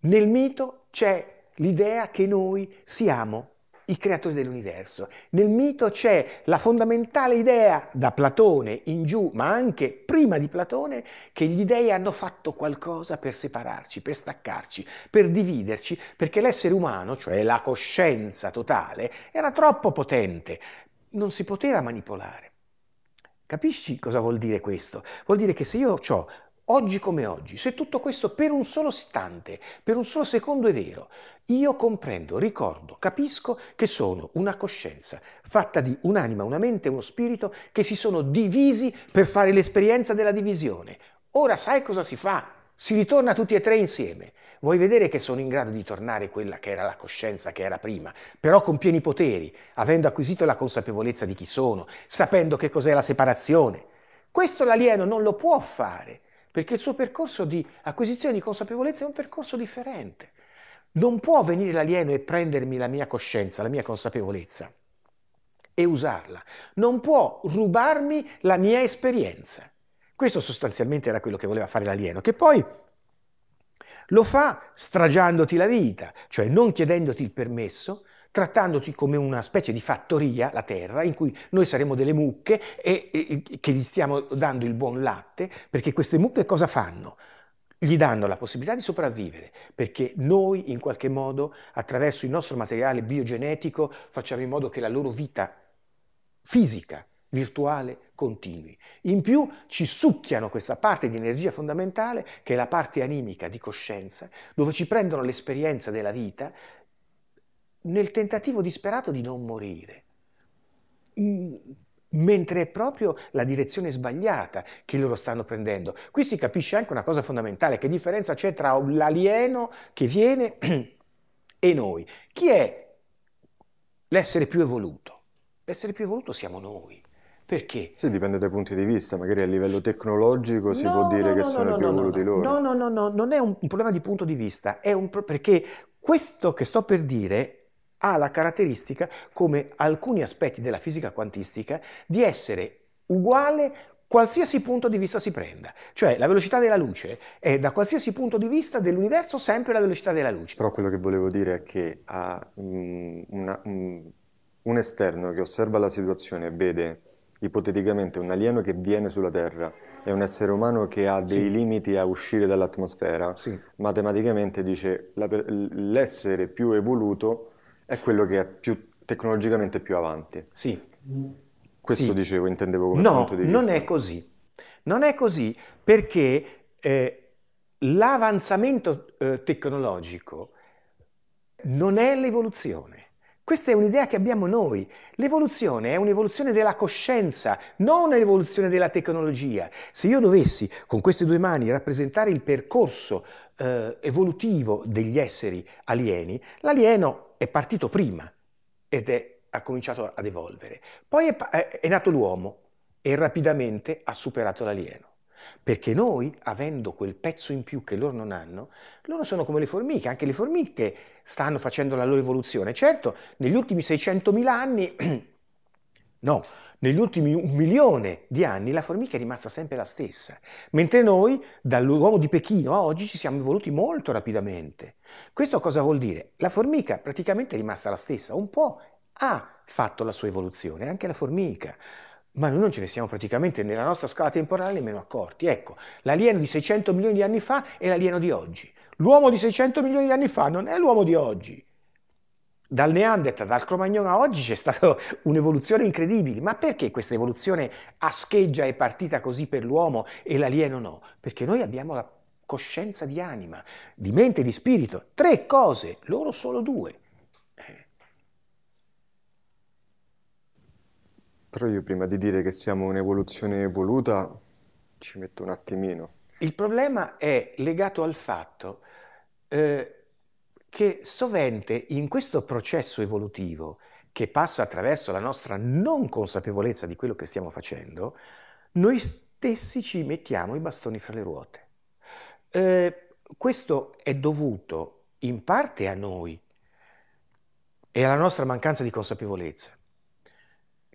nel mito c'è l'idea che noi siamo i creatori dell'universo. Nel mito c'è la fondamentale idea, da Platone in giù, ma anche prima di Platone, che gli dei hanno fatto qualcosa per separarci, per staccarci, per dividerci, perché l'essere umano, cioè la coscienza totale, era troppo potente, non si poteva manipolare. Capisci cosa vuol dire questo? Vuol dire che se io ho oggi come oggi, se tutto questo per un solo istante, per un solo secondo è vero, io comprendo, ricordo, capisco che sono una coscienza fatta di un'anima, una mente e uno spirito che si sono divisi per fare l'esperienza della divisione. Ora sai cosa si fa? Si ritorna tutti e tre insieme. Vuoi vedere che sono in grado di tornare quella che era la coscienza che era prima, però con pieni poteri, avendo acquisito la consapevolezza di chi sono, sapendo che cos'è la separazione. Questo l'alieno non lo può fare, perché il suo percorso di acquisizione di consapevolezza è un percorso differente. Non può venire l'alieno e prendermi la mia coscienza, la mia consapevolezza e usarla. Non può rubarmi la mia esperienza. Questo sostanzialmente era quello che voleva fare l'alieno, che poi lo fa stragiandoti la vita, cioè non chiedendoti il permesso, trattandoti come una specie di fattoria, la terra, in cui noi saremo delle mucche e, e, che gli stiamo dando il buon latte, perché queste mucche cosa fanno? Gli danno la possibilità di sopravvivere, perché noi in qualche modo, attraverso il nostro materiale biogenetico, facciamo in modo che la loro vita fisica, virtuale, continui. In più ci succhiano questa parte di energia fondamentale che è la parte animica di coscienza, dove ci prendono l'esperienza della vita, nel tentativo disperato di non morire. Mm. mentre è proprio la direzione sbagliata che loro stanno prendendo. Qui si capisce anche una cosa fondamentale, che differenza c'è tra l'alieno che viene e noi. Chi è l'essere più evoluto? L'essere più evoluto siamo noi. Perché? Sì, dipende dai punti di vista, magari a livello tecnologico si no, può dire no, che no, sono più evoluti loro. No, no, no, no, non è un, problema di punto di vista, un, perché questo che sto per dire ha la caratteristica, come alcuni aspetti della fisica quantistica, di essere uguale qualsiasi punto di vista si prenda. Cioè la velocità della luce è da qualsiasi punto di vista dell'universo sempre la velocità della luce. Però quello che volevo dire è che a, mm, una, mm, un esterno che osserva la situazione e vede ipoteticamente un alieno che viene sulla Terra e un essere umano che ha dei sì. limiti a uscire dall'atmosfera, sì. matematicamente dice l'essere più evoluto è quello che è più tecnologicamente più avanti. Sì. Questo sì. dicevo, intendevo come no, punto di vista. No, non è così. Non è così perché eh, l'avanzamento eh, tecnologico non è l'evoluzione. Questa è un'idea che abbiamo noi. L'evoluzione è un'evoluzione della coscienza, non un'evoluzione della tecnologia. Se io dovessi con queste due mani rappresentare il percorso eh, evolutivo degli esseri alieni, l'alieno è partito prima ed è, ha cominciato ad evolvere. Poi è, è nato l'uomo e rapidamente ha superato l'alieno. Perché noi, avendo quel pezzo in più che loro non hanno, loro sono come le formiche, anche le formiche stanno facendo la loro evoluzione. Certo, negli ultimi 600.000 anni, no, negli ultimi un milione di anni la formica è rimasta sempre la stessa, mentre noi, dall'uomo di Pechino a oggi, ci siamo evoluti molto rapidamente. Questo cosa vuol dire? La formica praticamente è rimasta la stessa, un po' ha fatto la sua evoluzione, anche la formica, ma noi non ce ne siamo praticamente nella nostra scala temporale nemmeno accorti. Ecco, l'alieno di 600 milioni di anni fa è l'alieno di oggi, l'uomo di 600 milioni di anni fa non è l'uomo di oggi. Dal Neanderthal, dal Cro-Magnon a oggi c'è stata un'evoluzione incredibile, ma perché questa evoluzione a scheggia è partita così per l'uomo e l'alieno no? Perché noi abbiamo la coscienza di anima, di mente e di spirito. Tre cose, loro solo due. Eh. Però io prima di dire che siamo un'evoluzione evoluta ci metto un attimino. Il problema è legato al fatto eh, che sovente in questo processo evolutivo che passa attraverso la nostra non consapevolezza di quello che stiamo facendo, noi stessi ci mettiamo i bastoni fra le ruote. Eh, questo è dovuto in parte a noi e alla nostra mancanza di consapevolezza,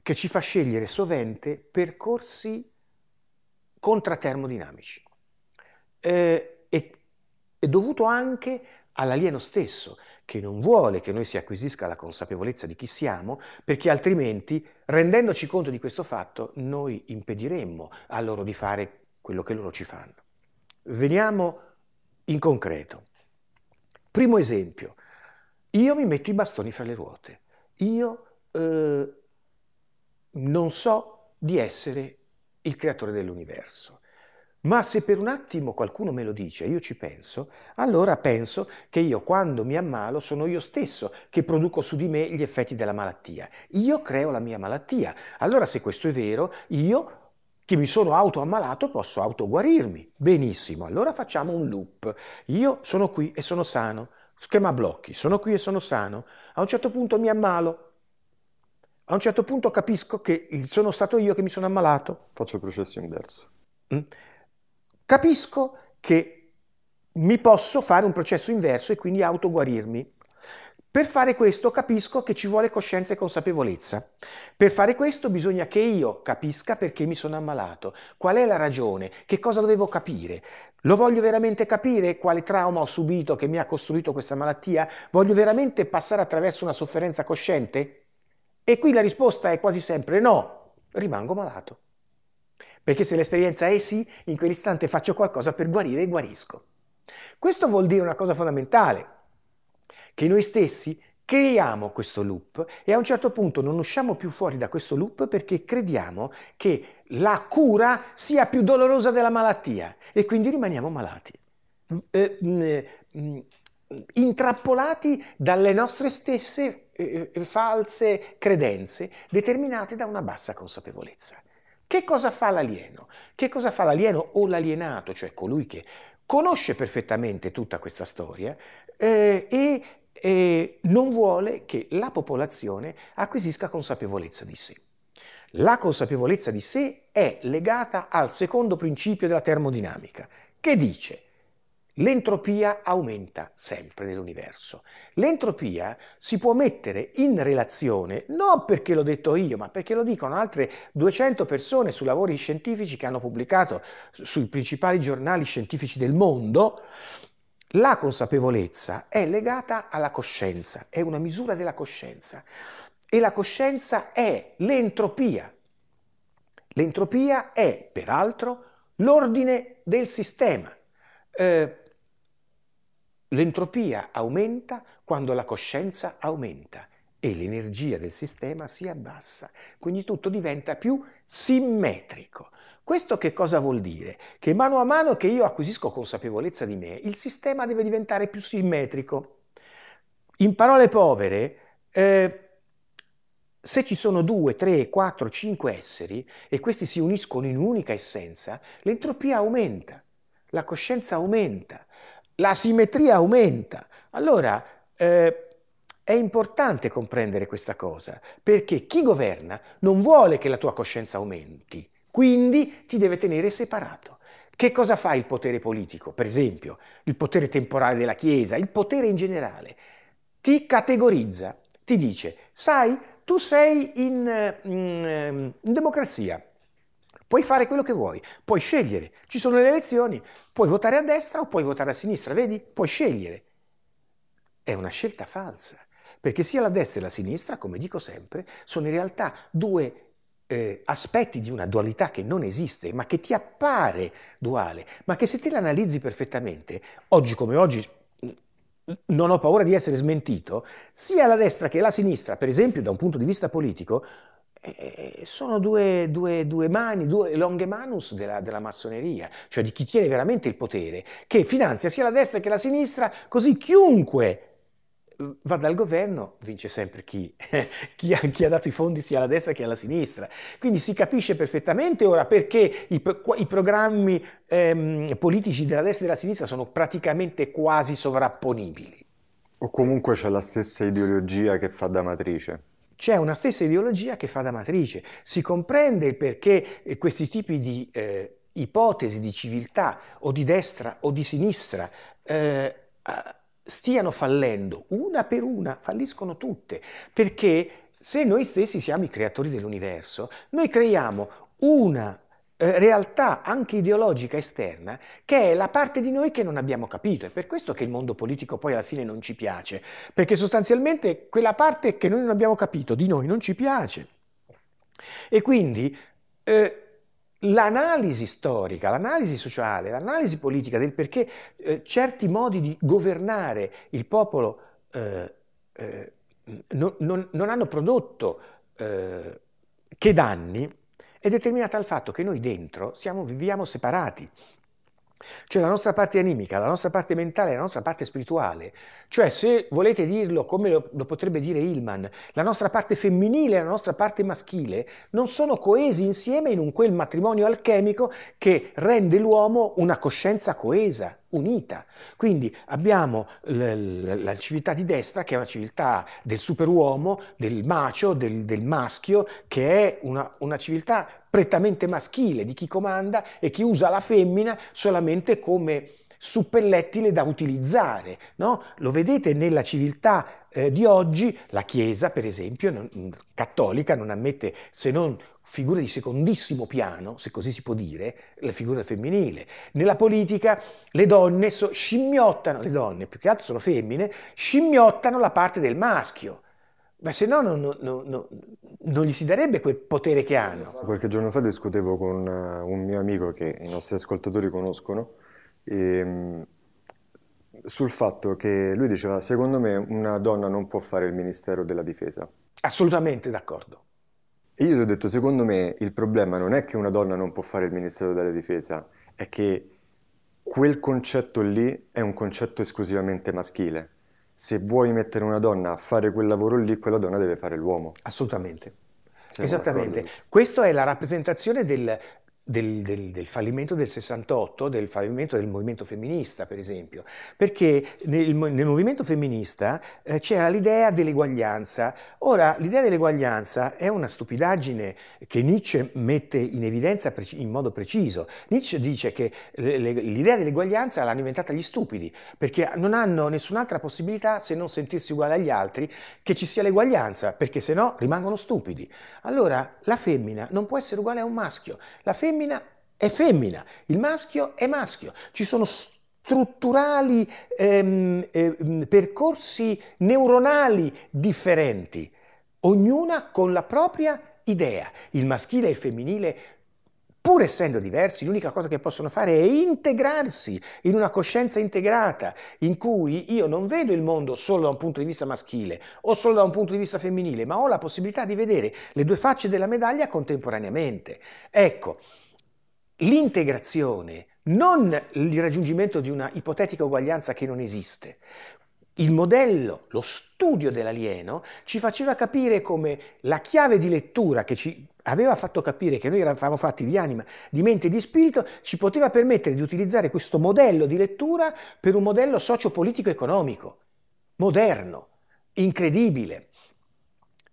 che ci fa scegliere sovente percorsi contratermodinamici. Eh, è, è dovuto anche all'alieno stesso, che non vuole che noi si acquisisca la consapevolezza di chi siamo, perché altrimenti, rendendoci conto di questo fatto, noi impediremmo a loro di fare quello che loro ci fanno. Veniamo in concreto. Primo esempio, io mi metto i bastoni fra le ruote, io eh, non so di essere il creatore dell'universo, ma se per un attimo qualcuno me lo dice e io ci penso, allora penso che io quando mi ammalo sono io stesso che produco su di me gli effetti della malattia. Io creo la mia malattia. Allora se questo è vero, io che mi sono autoammalato posso autoguarirmi. Benissimo, allora facciamo un loop. Io sono qui e sono sano. Schema blocchi, sono qui e sono sano. A un certo punto mi ammalo. A un certo punto capisco che sono stato io che mi sono ammalato. Faccio il processo inverso. Mm. Capisco che mi posso fare un processo inverso e quindi autoguarirmi. Per fare questo capisco che ci vuole coscienza e consapevolezza. Per fare questo bisogna che io capisca perché mi sono ammalato, qual è la ragione, che cosa dovevo capire. Lo voglio veramente capire quale trauma ho subito che mi ha costruito questa malattia? Voglio veramente passare attraverso una sofferenza cosciente? E qui la risposta è quasi sempre no, rimango malato. Perché se l'esperienza è sì, in quell'istante faccio qualcosa per guarire e guarisco. Questo vuol dire una cosa fondamentale che noi stessi creiamo questo loop e a un certo punto non usciamo più fuori da questo loop perché crediamo che la cura sia più dolorosa della malattia e quindi rimaniamo malati, eh, eh mm, intrappolati dalle nostre stesse eh, eh, false credenze determinate da una bassa consapevolezza. Che cosa fa l'alieno? Che cosa fa l'alieno o l'alienato, cioè colui che conosce perfettamente tutta questa storia eh, e e non vuole che la popolazione acquisisca consapevolezza di sé. La consapevolezza di sé è legata al secondo principio della termodinamica, che dice l'entropia aumenta sempre nell'universo. L'entropia si può mettere in relazione, non perché l'ho detto io, ma perché lo dicono altre 200 persone su lavori scientifici che hanno pubblicato sui principali giornali scientifici del mondo, la consapevolezza è legata alla coscienza, è una misura della coscienza e la coscienza è l'entropia. L'entropia è, peraltro, l'ordine del sistema. Eh, l'entropia aumenta quando la coscienza aumenta e l'energia del sistema si abbassa, quindi tutto diventa più simmetrico. Questo che cosa vuol dire? Che mano a mano che io acquisisco consapevolezza di me, il sistema deve diventare più simmetrico. In parole povere, eh, se ci sono due, tre, quattro, cinque esseri e questi si uniscono in un'unica essenza, l'entropia aumenta, la coscienza aumenta, la simmetria aumenta. Allora eh, è importante comprendere questa cosa, perché chi governa non vuole che la tua coscienza aumenti, quindi ti deve tenere separato. Che cosa fa il potere politico? Per esempio, il potere temporale della Chiesa, il potere in generale. Ti categorizza, ti dice, sai, tu sei in, mm, in, democrazia, puoi fare quello che vuoi, puoi scegliere, ci sono le elezioni, puoi votare a destra o puoi votare a sinistra, vedi? Puoi scegliere. È una scelta falsa, perché sia la destra che la sinistra, come dico sempre, sono in realtà due eh, aspetti di una dualità che non esiste, ma che ti appare duale, ma che se te la analizzi perfettamente, oggi come oggi non ho paura di essere smentito, sia la destra che la sinistra, per esempio da un punto di vista politico, eh, sono due, due, due, mani, due longhe manus della, della, massoneria, cioè di chi tiene veramente il potere, che finanzia sia la destra che la sinistra, così chiunque va dal governo, vince sempre chi? chi, ha, chi, ha, dato i fondi sia alla destra che alla sinistra. Quindi si capisce perfettamente ora perché i, i programmi ehm, politici della destra e della sinistra sono praticamente quasi sovrapponibili. O comunque c'è la stessa ideologia che fa da matrice c'è una stessa ideologia che fa da matrice. Si comprende perché eh, questi tipi di eh, ipotesi di civiltà o di destra o di sinistra eh, stiano fallendo, una per una, falliscono tutte, perché se noi stessi siamo i creatori dell'universo, noi creiamo una eh, realtà anche ideologica esterna che è la parte di noi che non abbiamo capito. È per questo che il mondo politico poi alla fine non ci piace, perché sostanzialmente quella parte che noi non abbiamo capito di noi non ci piace. E quindi eh, l'analisi storica, l'analisi sociale, l'analisi politica del perché eh, certi modi di governare il popolo eh, eh, non, non, non, hanno prodotto eh, che danni è determinata dal fatto che noi dentro siamo, viviamo separati cioè la nostra parte animica, la nostra parte mentale, la nostra parte spirituale. Cioè se volete dirlo come lo, lo potrebbe dire Hillman, la nostra parte femminile e la nostra parte maschile non sono coesi insieme in un quel matrimonio alchemico che rende l'uomo una coscienza coesa unita. Quindi abbiamo la civiltà di destra che è una civiltà del superuomo, del macio, del, del maschio, che è una, una civiltà prettamente maschile di chi comanda e chi usa la femmina solamente come suppellettile da utilizzare. No? Lo vedete nella civiltà eh, di oggi, la Chiesa per esempio non, cattolica non ammette se non figure di secondissimo piano, se così si può dire, la figura femminile. Nella politica le donne so, scimmiottano, le donne più che altro sono femmine, scimmiottano la parte del maschio. Ma se no non, non, non, non, gli si darebbe quel potere che hanno. Qualche giorno fa discutevo con eh, un mio amico che i nostri ascoltatori conoscono e, ehm, sul fatto che lui diceva secondo me una donna non può fare il Ministero della Difesa. Assolutamente d'accordo. E io gli ho detto, secondo me il problema non è che una donna non può fare il Ministero della Difesa, è che quel concetto lì è un concetto esclusivamente maschile. Se vuoi mettere una donna a fare quel lavoro lì, quella donna deve fare l'uomo. Assolutamente. Siamo Esattamente, questa è la rappresentazione del del, del, del, fallimento del 68, del fallimento del movimento femminista, per esempio, perché nel, nel movimento femminista eh, c'era l'idea dell'eguaglianza. Ora, l'idea dell'eguaglianza è una stupidaggine che Nietzsche mette in evidenza in modo preciso. Nietzsche dice che l'idea dell'eguaglianza l'hanno inventata gli stupidi, perché non hanno nessun'altra possibilità se non sentirsi uguali agli altri che ci sia l'eguaglianza, perché se no rimangono stupidi. Allora, la femmina non può essere uguale a un maschio. La femmina femmina è femmina, il maschio è maschio. Ci sono strutturali ehm, eh, percorsi neuronali differenti, ognuna con la propria idea. Il maschile e il femminile pur essendo diversi, l'unica cosa che possono fare è integrarsi in una coscienza integrata, in cui io non vedo il mondo solo da un punto di vista maschile o solo da un punto di vista femminile, ma ho la possibilità di vedere le due facce della medaglia contemporaneamente. Ecco, l'integrazione, non il raggiungimento di una ipotetica uguaglianza che non esiste. Il modello, lo studio dell'alieno ci faceva capire come la chiave di lettura che ci aveva fatto capire che noi eravamo fatti di anima, di mente e di spirito, ci poteva permettere di utilizzare questo modello di lettura per un modello socio-politico-economico, moderno, incredibile,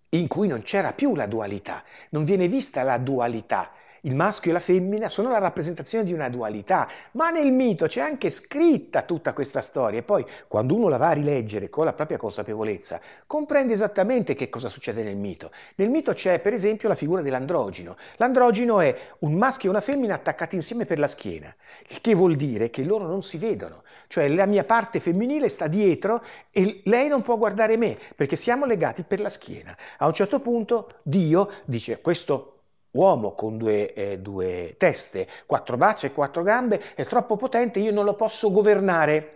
in cui non c'era più la dualità, non viene vista la dualità il maschio e la femmina sono la rappresentazione di una dualità, ma nel mito c'è anche scritta tutta questa storia e poi quando uno la va a rileggere con la propria consapevolezza comprende esattamente che cosa succede nel mito. Nel mito c'è per esempio la figura dell'androgino. L'androgino è un maschio e una femmina attaccati insieme per la schiena, il che vuol dire che loro non si vedono, cioè la mia parte femminile sta dietro e lei non può guardare me perché siamo legati per la schiena. A un certo punto Dio dice questo uomo con due, eh, due teste, quattro braccia e quattro gambe, è troppo potente, io non lo posso governare.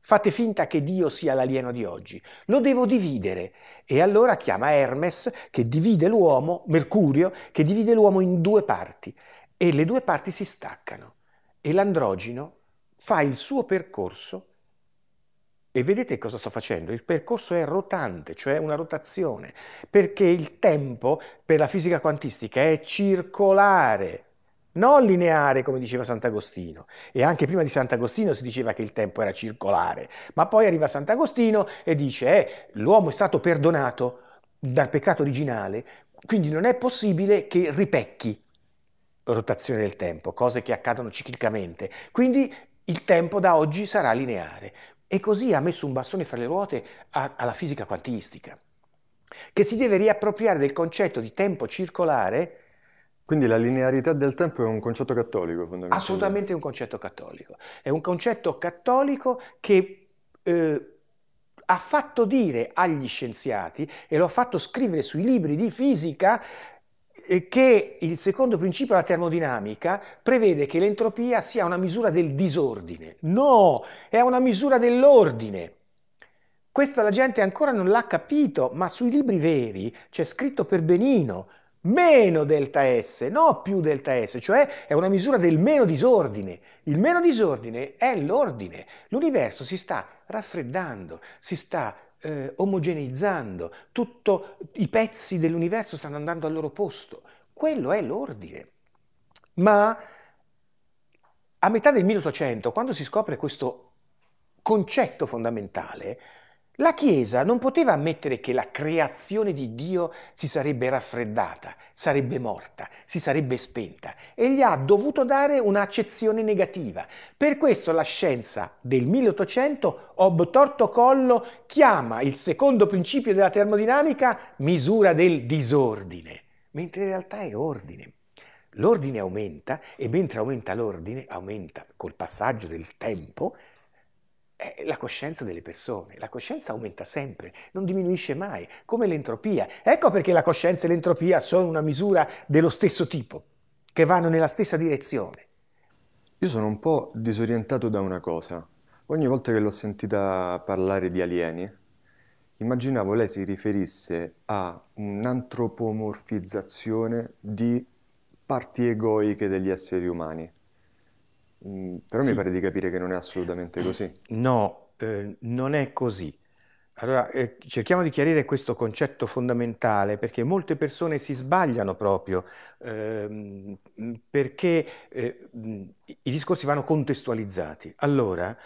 Fate finta che Dio sia l'alieno di oggi, lo devo dividere. E allora chiama Hermes che divide l'uomo, Mercurio, che divide l'uomo in due parti e le due parti si staccano e l'androgeno fa il suo percorso e vedete cosa sto facendo? Il percorso è rotante, cioè una rotazione, perché il tempo per la fisica quantistica è circolare, non lineare come diceva Sant'Agostino. E anche prima di Sant'Agostino si diceva che il tempo era circolare, ma poi arriva Sant'Agostino e dice eh, l'uomo è stato perdonato dal peccato originale, quindi non è possibile che ripecchi rotazione del tempo, cose che accadono ciclicamente. Quindi il tempo da oggi sarà lineare. E così ha messo un bastone fra le ruote a, alla fisica quantistica, che si deve riappropriare del concetto di tempo circolare. Quindi la linearità del tempo è un concetto cattolico fondamentalmente? Assolutamente è un concetto cattolico. È un concetto cattolico che eh, ha fatto dire agli scienziati e lo ha fatto scrivere sui libri di fisica che il secondo principio della termodinamica prevede che l'entropia sia una misura del disordine. No, è una misura dell'ordine. Questa la gente ancora non l'ha capito, ma sui libri veri c'è scritto per benino meno delta S, no più delta S, cioè è una misura del meno disordine. Il meno disordine è l'ordine. L'universo si sta raffreddando, si sta eh, omogeneizzando, tutti i pezzi dell'universo stanno andando al loro posto. Quello è l'ordine. Ma a metà del 1800, quando si scopre questo concetto fondamentale, la Chiesa non poteva ammettere che la creazione di Dio si sarebbe raffreddata, sarebbe morta, si sarebbe spenta e gli ha dovuto dare un'accezione negativa. Per questo la scienza del 1800, ob torto collo, chiama il secondo principio della termodinamica misura del disordine, mentre in realtà è ordine. L'ordine aumenta e mentre aumenta l'ordine, aumenta col passaggio del tempo, è eh, la coscienza delle persone. La coscienza aumenta sempre, non diminuisce mai, come l'entropia. Ecco perché la coscienza e l'entropia sono una misura dello stesso tipo, che vanno nella stessa direzione. Io sono un po' disorientato da una cosa. Ogni volta che l'ho sentita parlare di alieni, immaginavo lei si riferisse a un'antropomorfizzazione di parti egoiche degli esseri umani. Mm, però sì. mi pare di capire che non è assolutamente così. No, eh, non è così. Allora, eh, cerchiamo di chiarire questo concetto fondamentale perché molte persone si sbagliano proprio, ehm, eh, perché i discorsi vanno contestualizzati. Allora,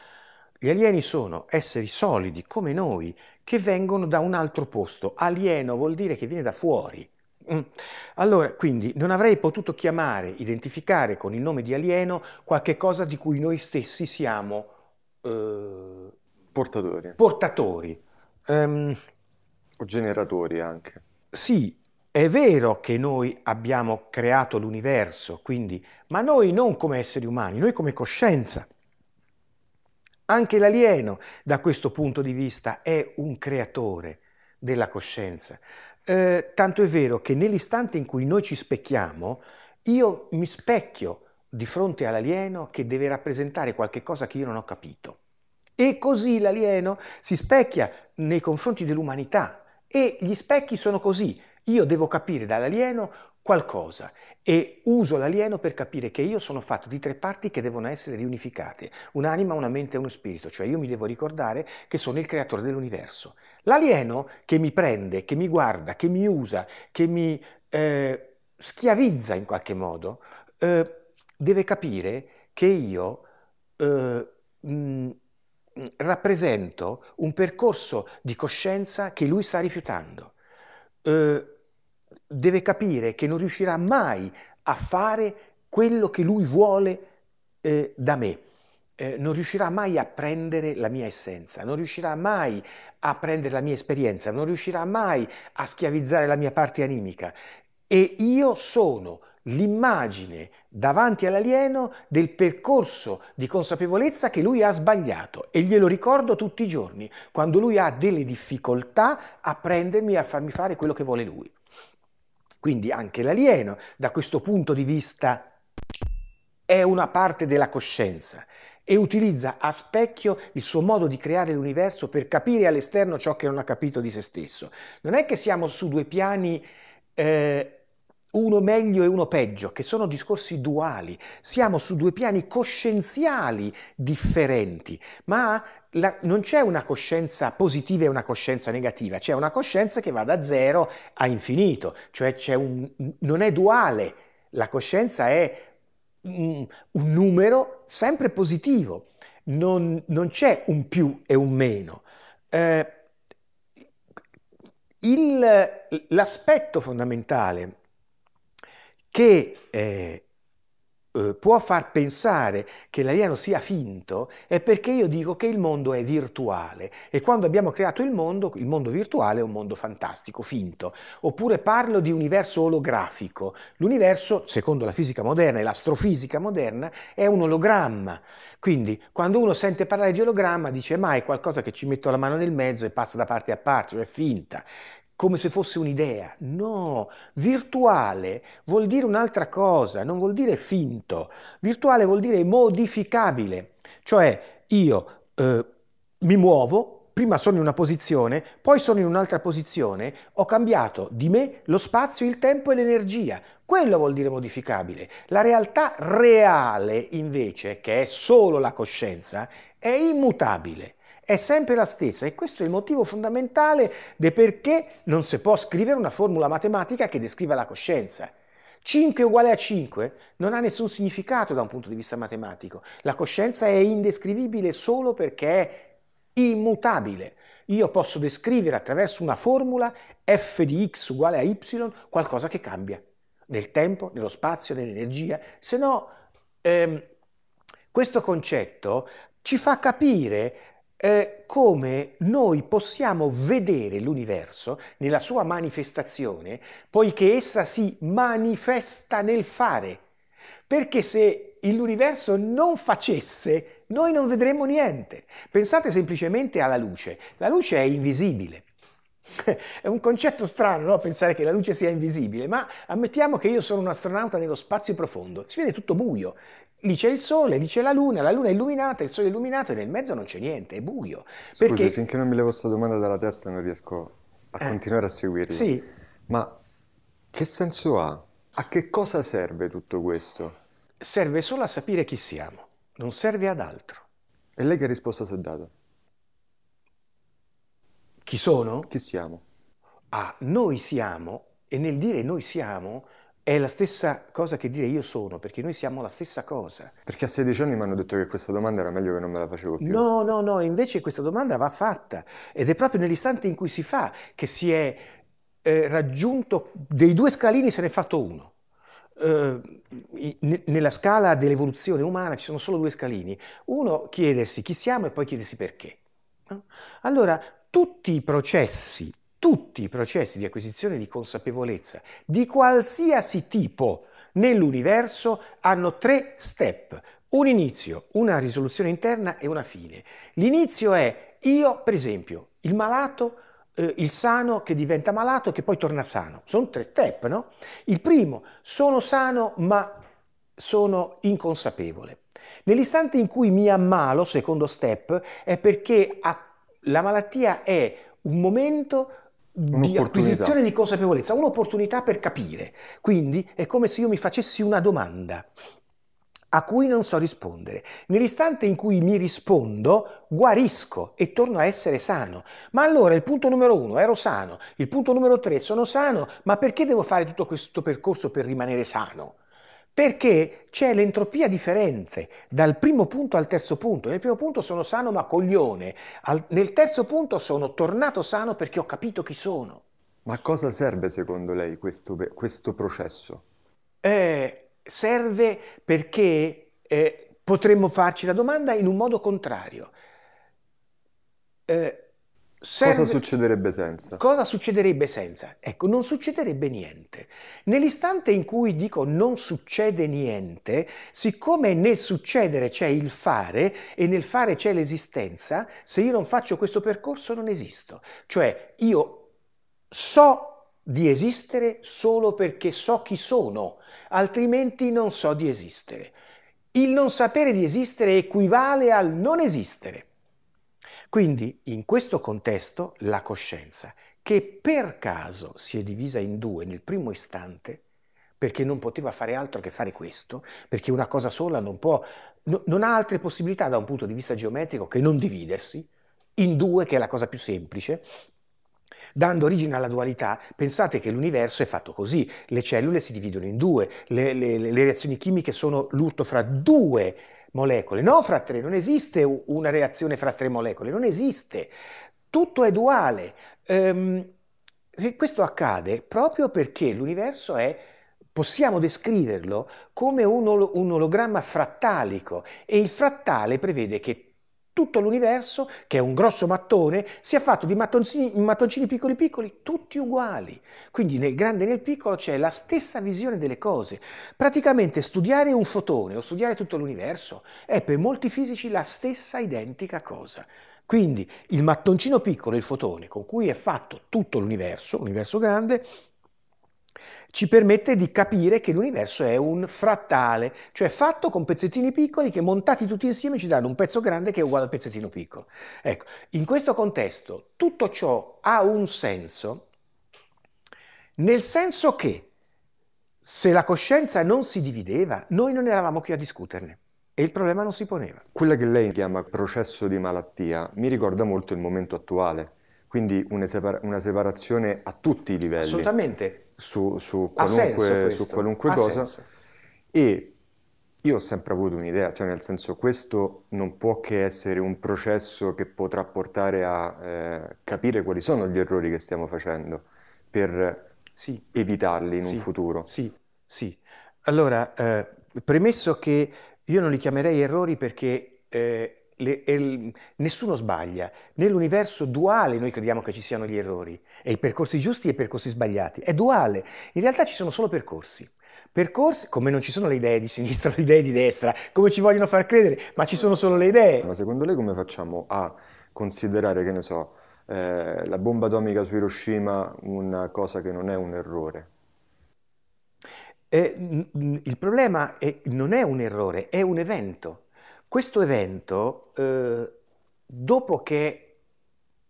gli alieni sono esseri solidi come noi che vengono da un altro posto. Alieno vuol dire che viene da fuori. Mm. Allora, quindi non avrei potuto chiamare, identificare con il nome di alieno qualche cosa di cui noi stessi siamo eh, portatori. portatori. Um, o generatori anche. Sì, è vero che noi abbiamo creato l'universo, quindi, ma noi non come esseri umani, noi come coscienza. Anche l'alieno, da questo punto di vista, è un creatore della coscienza. Eh, tanto è vero che nell'istante in cui noi ci specchiamo, io mi specchio di fronte all'alieno che deve rappresentare qualche cosa che io non ho capito. E così l'alieno si specchia nei confronti dell'umanità e gli specchi sono così. Io devo capire dall'alieno qualcosa e uso l'alieno per capire che io sono fatto di tre parti che devono essere riunificate, un'anima, una mente e uno spirito, cioè io mi devo ricordare che sono il creatore dell'universo L'alieno che mi prende, che mi guarda, che mi usa, che mi eh, schiavizza in qualche modo, eh, deve capire che io eh, mh, mm, rappresento un percorso di coscienza che lui sta rifiutando. Eh, deve capire che non riuscirà mai a fare quello che lui vuole eh, da me eh, non riuscirà mai a prendere la mia essenza, non riuscirà mai a prendere la mia esperienza, non riuscirà mai a schiavizzare la mia parte animica. E io sono l'immagine davanti all'alieno del percorso di consapevolezza che lui ha sbagliato e glielo ricordo tutti i giorni, quando lui ha delle difficoltà a prendermi e a farmi fare quello che vuole lui. Quindi anche l'alieno, da questo punto di vista, è una parte della coscienza e utilizza a specchio il suo modo di creare l'universo per capire all'esterno ciò che non ha capito di se stesso. Non è che siamo su due piani... Eh, uno meglio e uno peggio, che sono discorsi duali, siamo su due piani coscienziali differenti, ma la, non c'è una coscienza positiva e una coscienza negativa, c'è una coscienza che va da zero a infinito, cioè un, non è duale, la coscienza è un numero sempre positivo, non, non c'è un più e un meno. Eh, l'aspetto fondamentale che eh, eh, può far pensare che l'alieno sia finto è perché io dico che il mondo è virtuale e quando abbiamo creato il mondo, il mondo virtuale è un mondo fantastico, finto. Oppure parlo di universo olografico. L'universo, secondo la fisica moderna e l'astrofisica moderna, è un ologramma. Quindi quando uno sente parlare di ologramma dice ma è qualcosa che ci metto la mano nel mezzo e passa da parte a parte, cioè è finta come se fosse un'idea. No, virtuale vuol dire un'altra cosa, non vuol dire finto. Virtuale vuol dire modificabile, cioè io eh, mi muovo, prima sono in una posizione, poi sono in un'altra posizione, ho cambiato di me lo spazio, il tempo e l'energia. Quello vuol dire modificabile. La realtà reale, invece, che è solo la coscienza, è immutabile è sempre la stessa e questo è il motivo fondamentale del perché non si può scrivere una formula matematica che descriva la coscienza. 5 uguale a 5 non ha nessun significato da un punto di vista matematico. La coscienza è indescrivibile solo perché è immutabile. Io posso descrivere attraverso una formula f di x uguale a y qualcosa che cambia nel tempo, nello spazio, nell'energia, se no ehm, questo concetto ci fa capire eh, come noi possiamo vedere l'universo nella sua manifestazione, poiché essa si manifesta nel fare. Perché se l'universo non facesse, noi non vedremmo niente. Pensate semplicemente alla luce. La luce è invisibile. È un concetto strano no? pensare che la luce sia invisibile, ma ammettiamo che io sono un astronauta nello spazio profondo, si vede tutto buio, Lì c'è il sole, lì c'è la luna, la luna è illuminata, il sole è illuminato e nel mezzo non c'è niente, è buio. Scusi, finché non mi levo questa domanda dalla testa non riesco a eh. continuare a seguirla. Sì. Ma che senso ha? A che cosa serve tutto questo? Serve solo a sapere chi siamo, non serve ad altro. E lei che risposta si è data? Chi sono? Chi siamo? Ah, noi siamo, e nel dire noi siamo è la stessa cosa che dire io sono, perché noi siamo la stessa cosa. Perché a 16 anni mi hanno detto che questa domanda era meglio che non me la facevo più. No, no, no, invece questa domanda va fatta ed è proprio nell'istante in cui si fa che si è eh, raggiunto, dei due scalini se ne è fatto uno. Eh, nella scala dell'evoluzione umana ci sono solo due scalini. Uno chiedersi chi siamo e poi chiedersi perché. Allora, tutti i processi tutti i processi di acquisizione di consapevolezza di qualsiasi tipo nell'universo hanno tre step, un inizio, una risoluzione interna e una fine. L'inizio è io, per esempio, il malato, eh, il sano che diventa malato e che poi torna sano. Sono tre step, no? Il primo, sono sano ma sono inconsapevole. Nell'istante in cui mi ammalo, secondo step, è perché a, la malattia è un momento di acquisizione di consapevolezza, un'opportunità per capire. Quindi è come se io mi facessi una domanda a cui non so rispondere. Nell'istante in cui mi rispondo, guarisco e torno a essere sano. Ma allora il punto numero uno, ero sano, il punto numero tre, sono sano, ma perché devo fare tutto questo percorso per rimanere sano? perché c'è l'entropia differenze dal primo punto al terzo punto. Nel primo punto sono sano ma coglione, al, nel terzo punto sono tornato sano perché ho capito chi sono. Ma a cosa serve secondo lei questo, questo processo? Eh, serve perché eh, potremmo farci la domanda in un modo contrario. Eh, Serve... Cosa succederebbe senza? Cosa succederebbe senza? Ecco, non succederebbe niente. Nell'istante in cui dico non succede niente, siccome nel succedere c'è il fare e nel fare c'è l'esistenza, se io non faccio questo percorso non esisto. Cioè io so di esistere solo perché so chi sono, altrimenti non so di esistere. Il non sapere di esistere equivale al non esistere. Quindi in questo contesto la coscienza, che per caso si è divisa in due nel primo istante, perché non poteva fare altro che fare questo, perché una cosa sola non, può, no, non ha altre possibilità da un punto di vista geometrico che non dividersi, in due, che è la cosa più semplice, dando origine alla dualità, pensate che l'universo è fatto così, le cellule si dividono in due, le, le, le reazioni chimiche sono l'urto fra due molecole, non fra tre, non esiste una reazione fra tre molecole, non esiste, tutto è duale. Ehm, questo accade proprio perché l'universo è, possiamo descriverlo come un, ol- un ologramma frattalico e il frattale prevede che tutto l'universo, che è un grosso mattone, si è fatto di mattoncini, mattoncini piccoli piccoli, tutti uguali. Quindi nel grande e nel piccolo c'è la stessa visione delle cose. Praticamente studiare un fotone o studiare tutto l'universo è per molti fisici la stessa identica cosa. Quindi il mattoncino piccolo, il fotone, con cui è fatto tutto l'universo, l'universo grande, ci permette di capire che l'universo è un frattale, cioè fatto con pezzettini piccoli che montati tutti insieme ci danno un pezzo grande che è uguale al pezzettino piccolo. Ecco, in questo contesto tutto ciò ha un senso, nel senso che se la coscienza non si divideva, noi non eravamo qui a discuterne e il problema non si poneva. Quella che lei chiama processo di malattia mi ricorda molto il momento attuale, quindi una separazione a tutti i livelli. Assolutamente su, su qualunque, su qualunque cosa. Senso. E io ho sempre avuto un'idea, cioè nel senso questo non può che essere un processo che potrà portare a eh, capire quali sono gli errori che stiamo facendo per sì. evitarli in sì. un futuro. Sì, sì. Allora, eh, premesso che io non li chiamerei errori perché eh, le, el, nessuno sbaglia. Nell'universo duale noi crediamo che ci siano gli errori, e i percorsi giusti e i percorsi sbagliati. È duale. In realtà ci sono solo percorsi. Percorsi, come non ci sono le idee di sinistra, o le idee di destra, come ci vogliono far credere, ma ci sono solo le idee. Ma secondo lei come facciamo a considerare, che ne so, eh, la bomba atomica su Hiroshima una cosa che non è un errore? Eh, il problema è, non è un errore, è un evento. Questo evento, eh, dopo che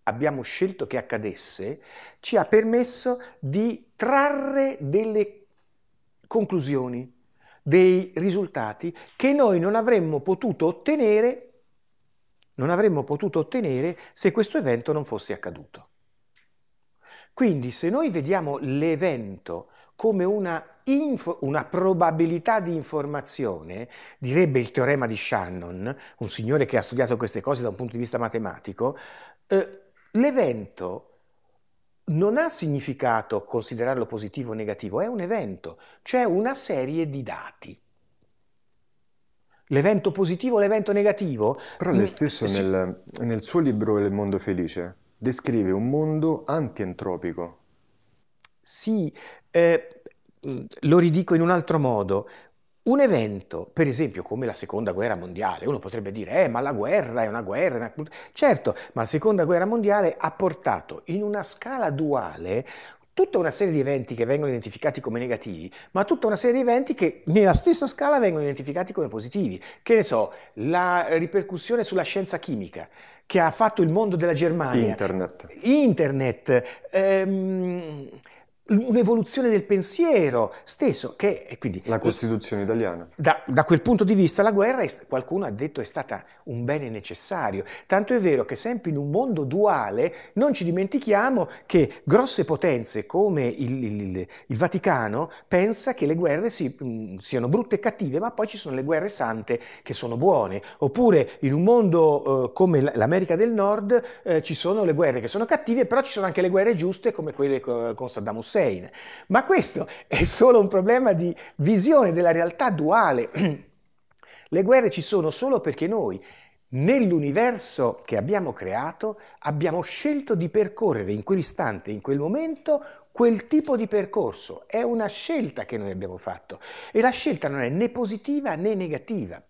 abbiamo scelto che accadesse, ci ha permesso di trarre delle conclusioni, dei risultati che noi non avremmo potuto ottenere, non avremmo potuto ottenere se questo evento non fosse accaduto. Quindi se noi vediamo l'evento come una una probabilità di informazione, direbbe il teorema di Shannon, un signore che ha studiato queste cose da un punto di vista matematico, eh, l'evento non ha significato considerarlo positivo o negativo, è un evento, c'è cioè una serie di dati. L'evento positivo o l'evento negativo? Però lei mm, stesso sì. nel, nel suo libro Il mondo felice descrive un mondo antientropico. Sì, eh, lo ridico in un altro modo, un evento, per esempio come la seconda guerra mondiale, uno potrebbe dire, eh, ma la guerra è una guerra. È una... Certo, ma la seconda guerra mondiale ha portato in una scala duale tutta una serie di eventi che vengono identificati come negativi, ma tutta una serie di eventi che nella stessa scala vengono identificati come positivi. Che ne so, la ripercussione sulla scienza chimica che ha fatto il mondo della Germania. Internet. Internet. Ehm un'evoluzione del pensiero stesso che quindi la Costituzione italiana da, da, quel punto di vista la guerra è, qualcuno ha detto è stata un bene necessario tanto è vero che sempre in un mondo duale non ci dimentichiamo che grosse potenze come il, il, il Vaticano pensa che le guerre si, mh, mm, siano brutte e cattive ma poi ci sono le guerre sante che sono buone oppure in un mondo eh, come l'America del Nord eh, ci sono le guerre che sono cattive però ci sono anche le guerre giuste come quelle con Saddam Hussein Hussein. Ma questo è solo un problema di visione della realtà duale. Le guerre ci sono solo perché noi, nell'universo che abbiamo creato, abbiamo scelto di percorrere in quell'istante, in quel momento, quel tipo di percorso. È una scelta che noi abbiamo fatto e la scelta non è né positiva né negativa.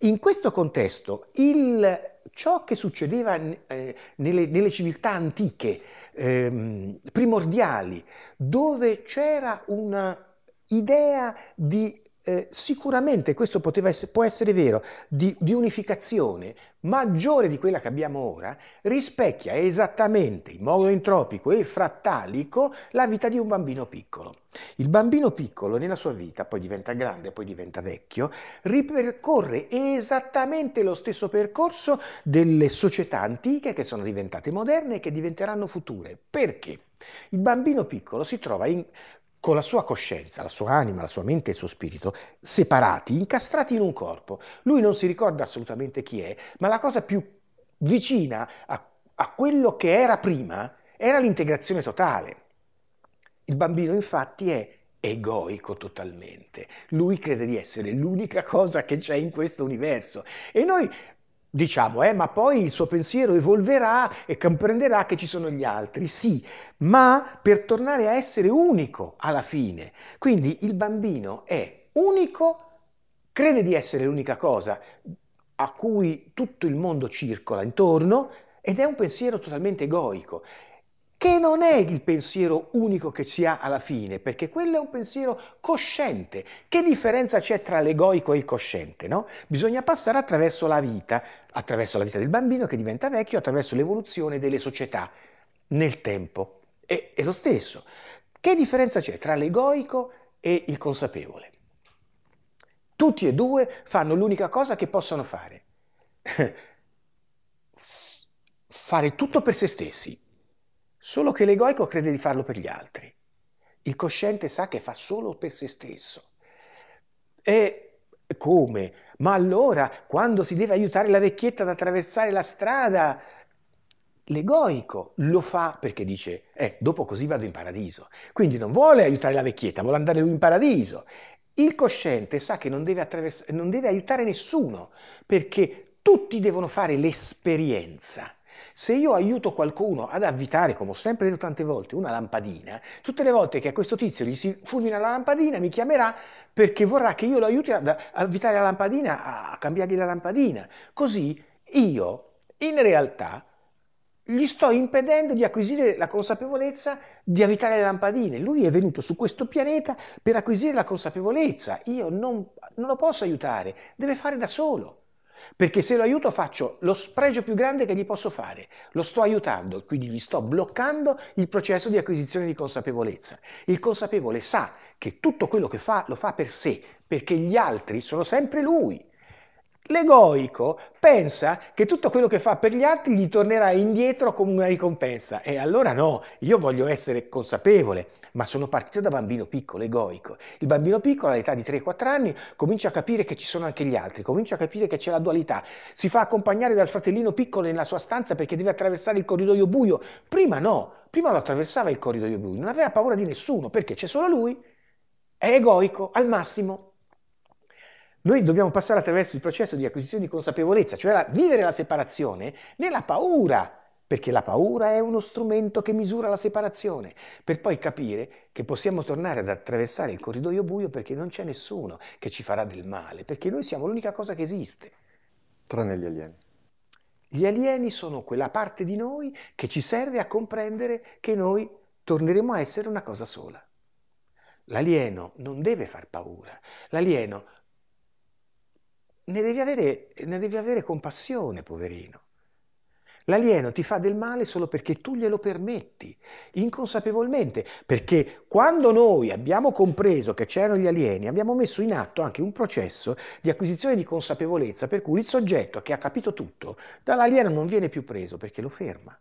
In questo contesto, il, ciò che succedeva eh, nelle, nelle civiltà antiche, eh, primordiali, dove c'era una idea di eh, sicuramente questo essere, può essere vero, di, di unificazione maggiore di quella che abbiamo ora, rispecchia esattamente in modo entropico e frattalico la vita di un bambino piccolo. Il bambino piccolo nella sua vita, poi diventa grande, poi diventa vecchio, ripercorre esattamente lo stesso percorso delle società antiche che sono diventate moderne e che diventeranno future. Perché? Il bambino piccolo si trova in con la sua coscienza, la sua anima, la sua mente e il suo spirito, separati, incastrati in un corpo. Lui non si ricorda assolutamente chi è, ma la cosa più vicina a, a quello che era prima era l'integrazione totale. Il bambino infatti è egoico totalmente. Lui crede di essere l'unica cosa che c'è in questo universo e noi diciamo, eh, ma poi il suo pensiero evolverà e comprenderà che ci sono gli altri, sì, ma per tornare a essere unico alla fine. Quindi il bambino è unico, crede di essere l'unica cosa a cui tutto il mondo circola intorno ed è un pensiero totalmente egoico che non è il pensiero unico che ci ha alla fine, perché quello è un pensiero cosciente. Che differenza c'è tra l'egoico e il cosciente? No? Bisogna passare attraverso la vita, attraverso la vita del bambino che diventa vecchio, attraverso l'evoluzione delle società nel tempo. E, è lo stesso. Che differenza c'è tra l'egoico e il consapevole? Tutti e due fanno l'unica cosa che possono fare. fare tutto per se stessi, Solo che l'egoico crede di farlo per gli altri. Il cosciente sa che fa solo per se stesso. E come? Ma allora, quando si deve aiutare la vecchietta ad attraversare la strada, l'egoico lo fa perché dice, eh, dopo così vado in paradiso. Quindi non vuole aiutare la vecchietta, vuole andare lui in paradiso. Il cosciente sa che non deve, non deve aiutare nessuno, perché tutti devono fare l'esperienza se io aiuto qualcuno ad avvitare, come ho sempre detto tante volte, una lampadina, tutte le volte che a questo tizio gli si fulmina la lampadina mi chiamerà perché vorrà che io lo aiuti ad avvitare la lampadina, a cambiargli la lampadina. Così io, in realtà, gli sto impedendo di acquisire la consapevolezza di avvitare le lampadine. Lui è venuto su questo pianeta per acquisire la consapevolezza. Io non, non lo posso aiutare, deve fare da solo. Perché se lo aiuto faccio lo spregio più grande che gli posso fare, lo sto aiutando, quindi gli sto bloccando il processo di acquisizione di consapevolezza. Il consapevole sa che tutto quello che fa lo fa per sé, perché gli altri sono sempre lui. L'egoico pensa che tutto quello che fa per gli altri gli tornerà indietro come una ricompensa e allora no, io voglio essere consapevole, ma sono partito da bambino piccolo, egoico. Il bambino piccolo all'età di 3-4 anni comincia a capire che ci sono anche gli altri, comincia a capire che c'è la dualità, si fa accompagnare dal fratellino piccolo nella sua stanza perché deve attraversare il corridoio buio. Prima no, prima lo attraversava il corridoio buio, non aveva paura di nessuno perché c'è solo lui, è egoico al massimo. Noi dobbiamo passare attraverso il processo di acquisizione di consapevolezza, cioè la, vivere la separazione nella paura perché la paura è uno strumento che misura la separazione, per poi capire che possiamo tornare ad attraversare il corridoio buio perché non c'è nessuno che ci farà del male, perché noi siamo l'unica cosa che esiste. Tranne gli alieni. Gli alieni sono quella parte di noi che ci serve a comprendere che noi torneremo a essere una cosa sola. L'alieno non deve far paura, l'alieno ne devi avere, ne devi avere compassione, poverino. L'alieno ti fa del male solo perché tu glielo permetti, inconsapevolmente, perché quando noi abbiamo compreso che c'erano gli alieni, abbiamo messo in atto anche un processo di acquisizione di consapevolezza, per cui il soggetto che ha capito tutto dall'alieno non viene più preso perché lo ferma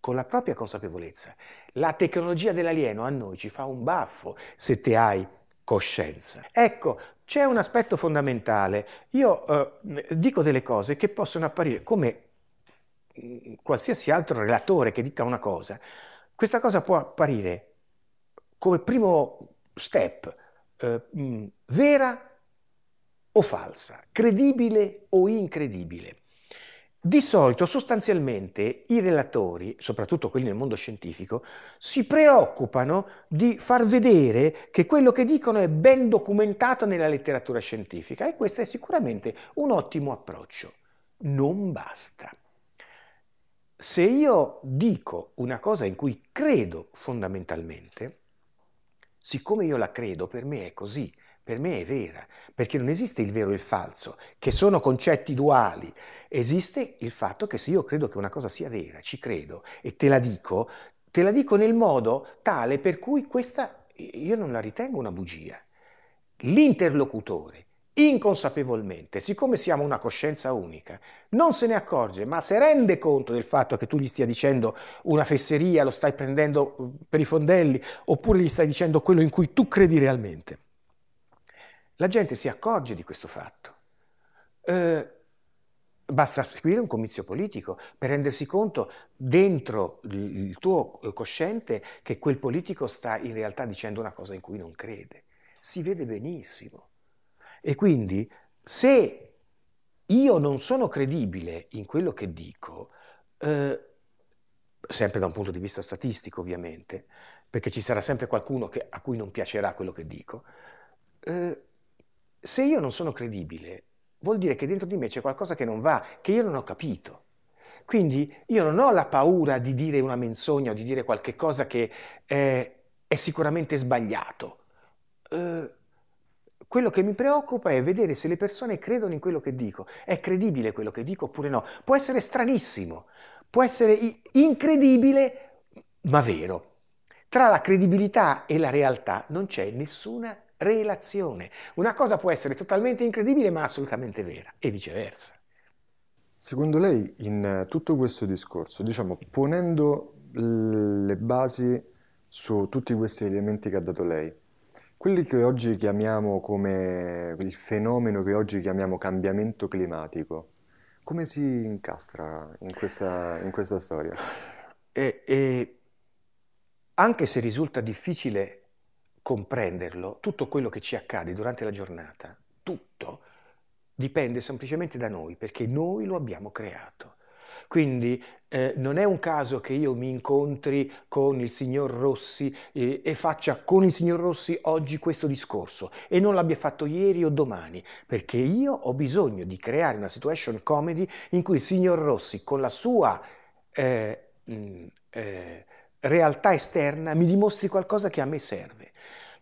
con la propria consapevolezza. La tecnologia dell'alieno a noi ci fa un baffo se te hai coscienza. Ecco, c'è un aspetto fondamentale. Io eh, dico delle cose che possono apparire come qualsiasi altro relatore che dica una cosa, questa cosa può apparire come primo step eh, mh, mm, vera o falsa, credibile o incredibile. Di solito, sostanzialmente, i relatori, soprattutto quelli nel mondo scientifico, si preoccupano di far vedere che quello che dicono è ben documentato nella letteratura scientifica e questo è sicuramente un ottimo approccio. Non basta se io dico una cosa in cui credo fondamentalmente, siccome io la credo, per me è così, per me è vera, perché non esiste il vero e il falso, che sono concetti duali, esiste il fatto che se io credo che una cosa sia vera, ci credo e te la dico, te la dico nel modo tale per cui questa io non la ritengo una bugia. L'interlocutore inconsapevolmente, siccome siamo una coscienza unica, non se ne accorge, ma se rende conto del fatto che tu gli stia dicendo una fesseria, lo stai prendendo mm, per i fondelli, oppure gli stai dicendo quello in cui tu credi realmente. La gente si accorge di questo fatto. Eh, basta seguire un comizio politico per rendersi conto dentro il tuo eh, cosciente che quel politico sta in realtà dicendo una cosa in cui non crede. Si vede benissimo. E quindi se io non sono credibile in quello che dico, eh, sempre da un punto di vista statistico ovviamente, perché ci sarà sempre qualcuno che, a cui non piacerà quello che dico, eh, se io non sono credibile vuol dire che dentro di me c'è qualcosa che non va, che io non ho capito. Quindi io non ho la paura di dire una menzogna o di dire qualche cosa che eh, è sicuramente sbagliato. Eh, quello che mi preoccupa è vedere se le persone credono in quello che dico. È credibile quello che dico oppure no? Può essere stranissimo, può essere incredibile, ma vero. Tra la credibilità e la realtà non c'è nessuna relazione. Una cosa può essere totalmente incredibile ma assolutamente vera e viceversa. Secondo lei in tutto questo discorso, diciamo, ponendo le basi su tutti questi elementi che ha dato lei, quelli che oggi chiamiamo come il fenomeno che oggi chiamiamo cambiamento climatico, come si incastra in questa, in questa storia? E, e, anche se risulta difficile comprenderlo, tutto quello che ci accade durante la giornata, tutto dipende semplicemente da noi, perché noi lo abbiamo creato. Quindi eh, non è un caso che io mi incontri con il signor Rossi eh, e faccia con il signor Rossi oggi questo discorso e non l'abbia fatto ieri o domani, perché io ho bisogno di creare una situation comedy in cui il signor Rossi con la sua eh, mh, mm, eh, realtà esterna mi dimostri qualcosa che a me serve.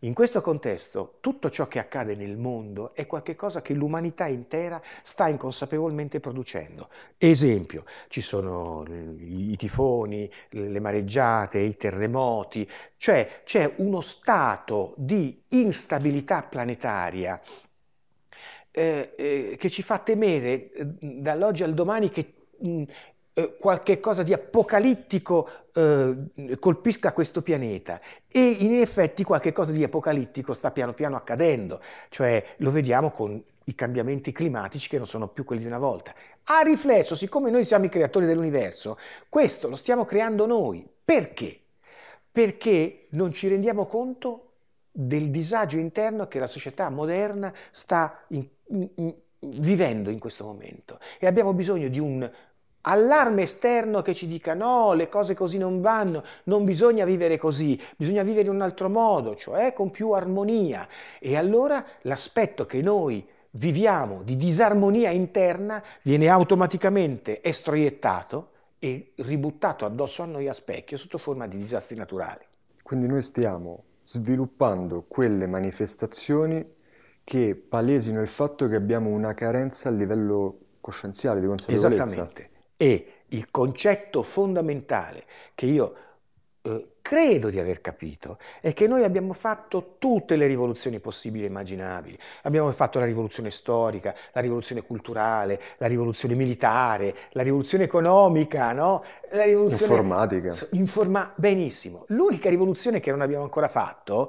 In questo contesto tutto ciò che accade nel mondo è qualcosa che l'umanità intera sta inconsapevolmente producendo. Esempio, ci sono i tifoni, le mareggiate, i terremoti, cioè c'è uno stato di instabilità planetaria eh, eh, che ci fa temere eh, dall'oggi al domani che mm, eh, qualche cosa di apocalittico eh, colpisca questo pianeta e in effetti qualche cosa di apocalittico sta piano piano accadendo, cioè lo vediamo con i cambiamenti climatici che non sono più quelli di una volta. A riflesso, siccome noi siamo i creatori dell'universo, questo lo stiamo creando noi. Perché? Perché non ci rendiamo conto del disagio interno che la società moderna sta in, in, in, vivendo in questo momento e abbiamo bisogno di un allarme esterno che ci dica no, le cose così non vanno, non bisogna vivere così, bisogna vivere in un altro modo, cioè con più armonia. E allora l'aspetto che noi viviamo di disarmonia interna viene automaticamente estroiettato e ributtato addosso a noi a specchio sotto forma di disastri naturali. Quindi noi stiamo sviluppando quelle manifestazioni che palesino il fatto che abbiamo una carenza a livello coscienziale, di conseguenza. Esattamente. E il concetto fondamentale che io eh, credo di aver capito è che noi abbiamo fatto tutte le rivoluzioni possibili e immaginabili. Abbiamo fatto la rivoluzione storica, la rivoluzione culturale, la rivoluzione militare, la rivoluzione economica, no? La rivoluzione informatica. Informa... Benissimo. L'unica rivoluzione che non abbiamo ancora fatto,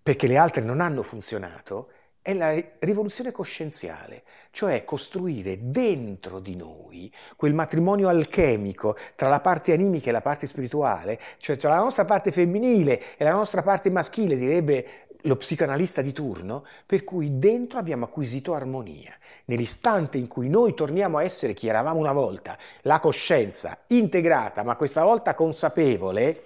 perché le altre non hanno funzionato, è la rivoluzione coscienziale, cioè costruire dentro di noi quel matrimonio alchemico tra la parte animica e la parte spirituale, cioè tra la nostra parte femminile e la nostra parte maschile, direbbe lo psicanalista di turno, per cui dentro abbiamo acquisito armonia. Nell'istante in cui noi torniamo a essere chi eravamo una volta, la coscienza integrata, ma questa volta consapevole,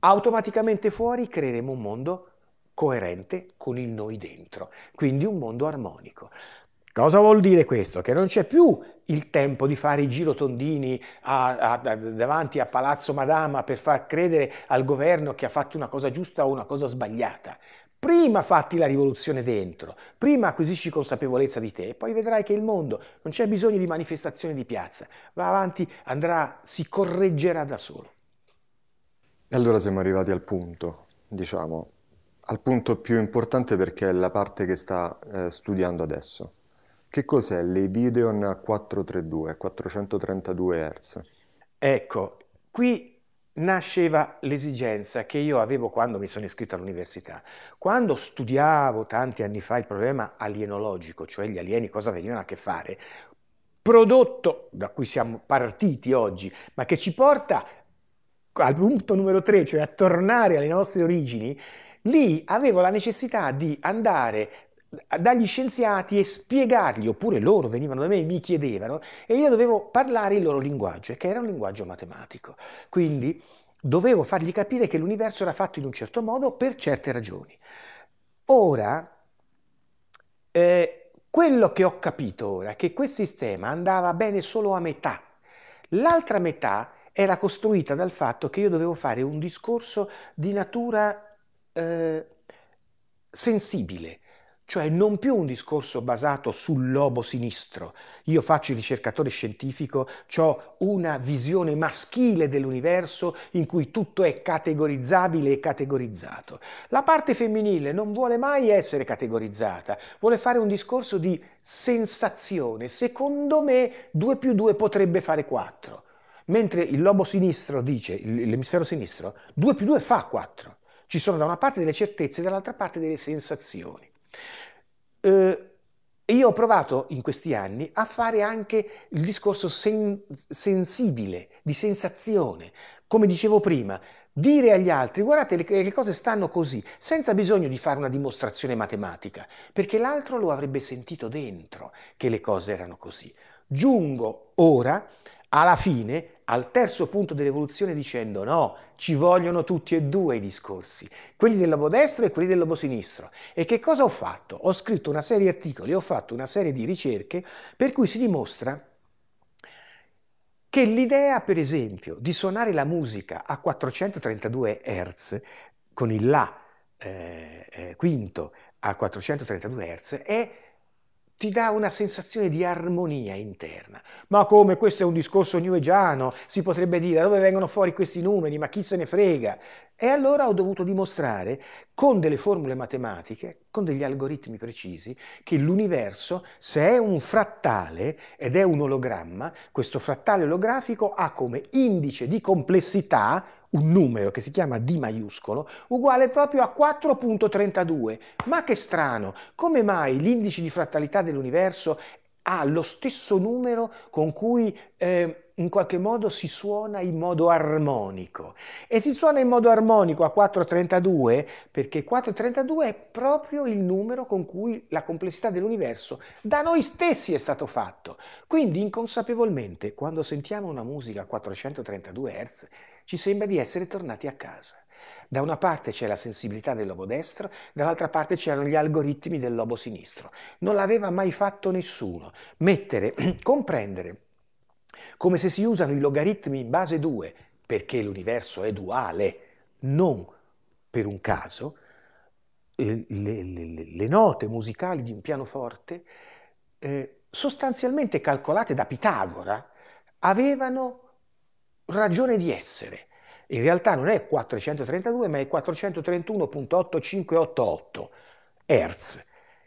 automaticamente fuori creeremo un mondo coerente con il noi dentro, quindi un mondo armonico. Cosa vuol dire questo? Che non c'è più il tempo di fare i girotondini a, a, a, davanti a Palazzo Madama per far credere al governo che ha fatto una cosa giusta o una cosa sbagliata. Prima fatti la rivoluzione dentro, prima acquisisci consapevolezza di te e poi vedrai che il mondo non c'è bisogno di manifestazioni di piazza, va avanti, andrà, si correggerà da solo. E allora siamo arrivati al punto, diciamo, al punto più importante perché è la parte che sta eh, studiando adesso. Che cos'è l'Evideon 432, 432 Hz? Ecco, qui nasceva l'esigenza che io avevo quando mi sono iscritto all'università. Quando studiavo tanti anni fa il problema alienologico, cioè gli alieni cosa venivano a che fare, prodotto da cui siamo partiti oggi, ma che ci porta al punto numero 3, cioè a tornare alle nostre origini, lì avevo la necessità di andare dagli scienziati e spiegargli, oppure loro venivano da me e mi chiedevano, e io dovevo parlare il loro linguaggio, che era un linguaggio matematico. Quindi dovevo fargli capire che l'universo era fatto in un certo modo per certe ragioni. Ora, eh, quello che ho capito ora è che quel sistema andava bene solo a metà, l'altra metà era costruita dal fatto che io dovevo fare un discorso di natura eh, sensibile, cioè non più un discorso basato sul lobo sinistro. Io faccio il ricercatore scientifico, ho una visione maschile dell'universo in cui tutto è categorizzabile e categorizzato. La parte femminile non vuole mai essere categorizzata, vuole fare un discorso di sensazione. Secondo me 2 più 2 potrebbe fare 4. Mentre il lobo sinistro dice, l'emisfero sinistro, 2 più 2 fa 4. Ci sono da una parte delle certezze e dall'altra parte delle sensazioni. Eh, io ho provato in questi anni a fare anche il discorso sen sensibile, di sensazione. Come dicevo prima, dire agli altri guardate le, le, cose stanno così, senza bisogno di fare una dimostrazione matematica, perché l'altro lo avrebbe sentito dentro che le cose erano così. Giungo ora alla fine al terzo punto dell'evoluzione dicendo no, ci vogliono tutti e due i discorsi, quelli del lobo destro e quelli del lobo sinistro. E che cosa ho fatto? Ho scritto una serie di articoli, ho fatto una serie di ricerche per cui si dimostra che l'idea, per esempio, di suonare la musica a 432 Hz con il La eh, eh quinto a 432 Hz è ti dà una sensazione di armonia interna. Ma come questo è un discorso newegiano, si potrebbe dire da dove vengono fuori questi numeri, ma chi se ne frega? E allora ho dovuto dimostrare con delle formule matematiche, con degli algoritmi precisi, che l'universo, se è un frattale ed è un ologramma, questo frattale olografico ha come indice di complessità un numero che si chiama D maiuscolo uguale proprio a 4.32. Ma che strano, come mai l'indice di frattalità dell'universo ha lo stesso numero con cui eh, in qualche modo si suona in modo armonico. E si suona in modo armonico a 432 perché 432 è proprio il numero con cui la complessità dell'universo da noi stessi è stato fatto. Quindi inconsapevolmente quando sentiamo una musica a 432 Hz ci sembra di essere tornati a casa. Da una parte c'è la sensibilità del lobo destro, dall'altra parte c'erano gli algoritmi del lobo sinistro. Non l'aveva mai fatto nessuno. Mettere, comprendere come se si usano i logaritmi in base 2, perché l'universo è duale, non per un caso, eh, le, le, le note musicali di un pianoforte, eh, sostanzialmente calcolate da Pitagora, avevano ragione di essere. In realtà non è 432 ma è 431.8588 Hz,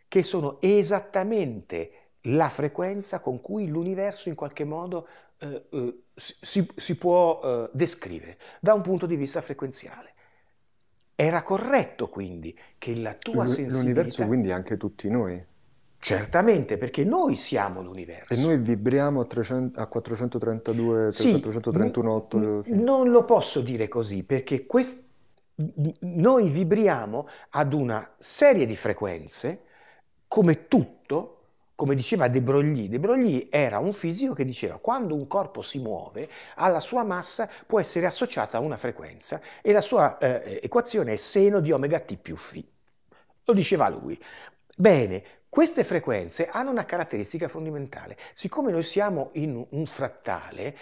che sono esattamente la frequenza con cui l'universo in qualche modo eh, eh si, si, può eh, descrivere da un punto di vista frequenziale. Era corretto quindi che la tua L- sensibilità... L'universo quindi anche tutti noi. Certamente, perché noi siamo l'universo. E noi vibriamo a, 300, a 432, sì, 431, 8. N- cioè, non lo posso dire così, perché quest- noi vibriamo ad una serie di frequenze, come tutto, come diceva De Broglie. De Broglie era un fisico che diceva quando un corpo si muove, alla sua massa può essere associata una frequenza e la sua eh, equazione è seno di omega t più φ. Lo diceva lui. Bene, queste frequenze hanno una caratteristica fondamentale. Siccome noi siamo in un frattale,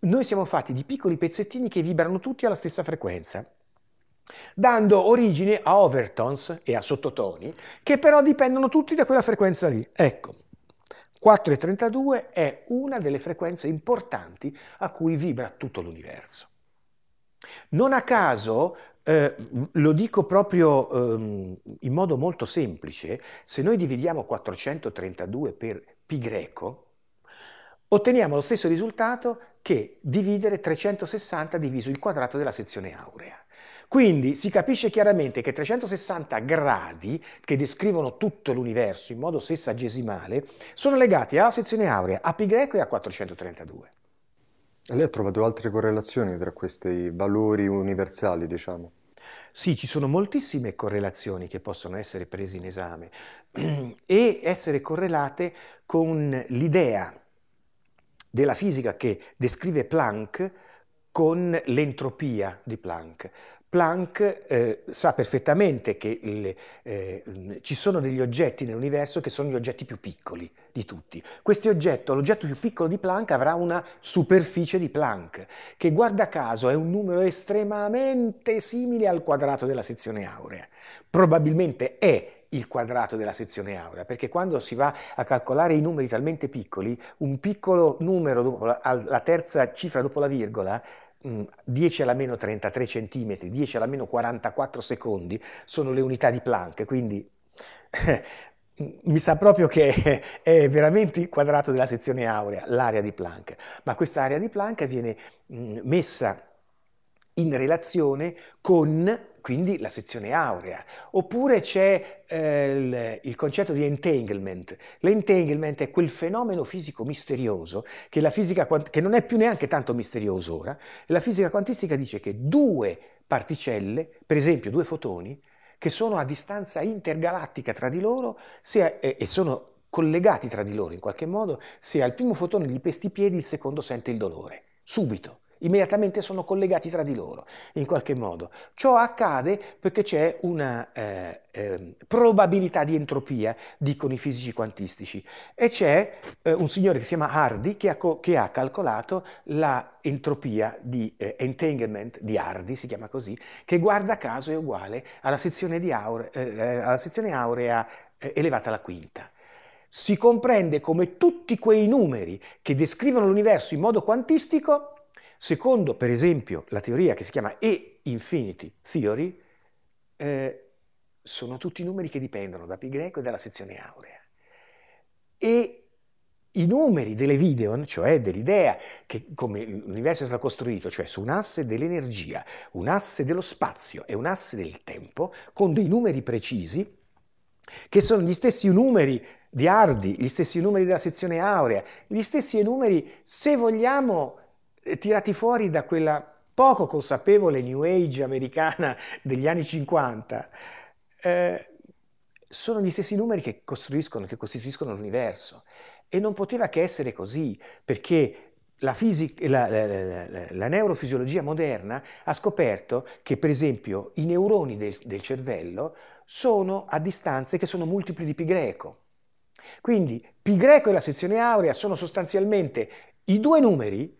noi siamo fatti di piccoli pezzettini che vibrano tutti alla stessa frequenza, dando origine a overtones e a sottotoni, che però dipendono tutti da quella frequenza lì. Ecco, 4,32 è una delle frequenze importanti a cui vibra tutto l'universo. Non a caso eh, lo dico proprio ehm, in modo molto semplice, se noi dividiamo 432 per pi greco, otteniamo lo stesso risultato che dividere 360 diviso il quadrato della sezione aurea. Quindi si capisce chiaramente che 360 gradi, che descrivono tutto l'universo in modo sessagesimale, sono legati alla sezione aurea, a π greco e a 432. Lei ha trovato altre correlazioni tra questi valori universali, diciamo? Sì, ci sono moltissime correlazioni che possono essere prese in esame e essere correlate con l'idea della fisica che descrive Planck con l'entropia di Planck. Planck eh, sa perfettamente che le, eh, ci sono degli oggetti nell'universo che sono gli oggetti più piccoli di tutti. Questi oggetti, l'oggetto più piccolo di Planck avrà una superficie di Planck, che guarda caso è un numero estremamente simile al quadrato della sezione aurea. Probabilmente è il quadrato della sezione aurea, perché quando si va a calcolare i numeri talmente piccoli, un piccolo numero, dopo la terza cifra dopo la virgola, 10 mm, alla meno 33 cm, 10 alla meno 44 secondi sono le unità di Planck, quindi mi sa proprio che è veramente il quadrato della sezione aurea, l'area di Planck, ma questa area di Planck viene mm, messa in relazione con quindi la sezione aurea. Oppure c'è eh, il, concetto di entanglement. L'entanglement è quel fenomeno fisico misterioso che la fisica, che non è più neanche tanto misterioso ora, la fisica quantistica dice che due particelle, per esempio due fotoni, che sono a distanza intergalattica tra di loro sia, eh, e sono collegati tra di loro in qualche modo, se al primo fotone gli pesti i piedi, il secondo sente il dolore, subito immediatamente sono collegati tra di loro in qualche modo. Ciò accade perché c'è una eh, eh, probabilità di entropia, dicono i fisici quantistici, e c'è eh, un signore che si chiama Hardy che ha, che ha calcolato l'entropia di eh, entanglement di Hardy, si chiama così, che guarda caso è uguale alla sezione, aure, eh, eh, alla sezione aurea elevata alla quinta si comprende come tutti quei numeri che descrivono l'universo in modo quantistico Secondo, per esempio, la teoria che si chiama E-infinity theory, eh, sono tutti numeri che dipendono da pi greco e dalla sezione aurea. E i numeri delle videon, cioè dell'idea che come l'universo è stato costruito, cioè su un asse dell'energia, un asse dello spazio e un asse del tempo, con dei numeri precisi, che sono gli stessi numeri di Ardi, gli stessi numeri della sezione aurea, gli stessi numeri, se vogliamo, eh, tirati fuori da quella poco consapevole New Age americana degli anni 50, eh, sono gli stessi numeri che, che costituiscono l'universo. E non poteva che essere così, perché la, fisica, la, la, la, neurofisiologia moderna ha scoperto che, per esempio, i neuroni del, del cervello sono a distanze che sono multipli di pi greco. Quindi pi greco e la sezione aurea sono sostanzialmente i due numeri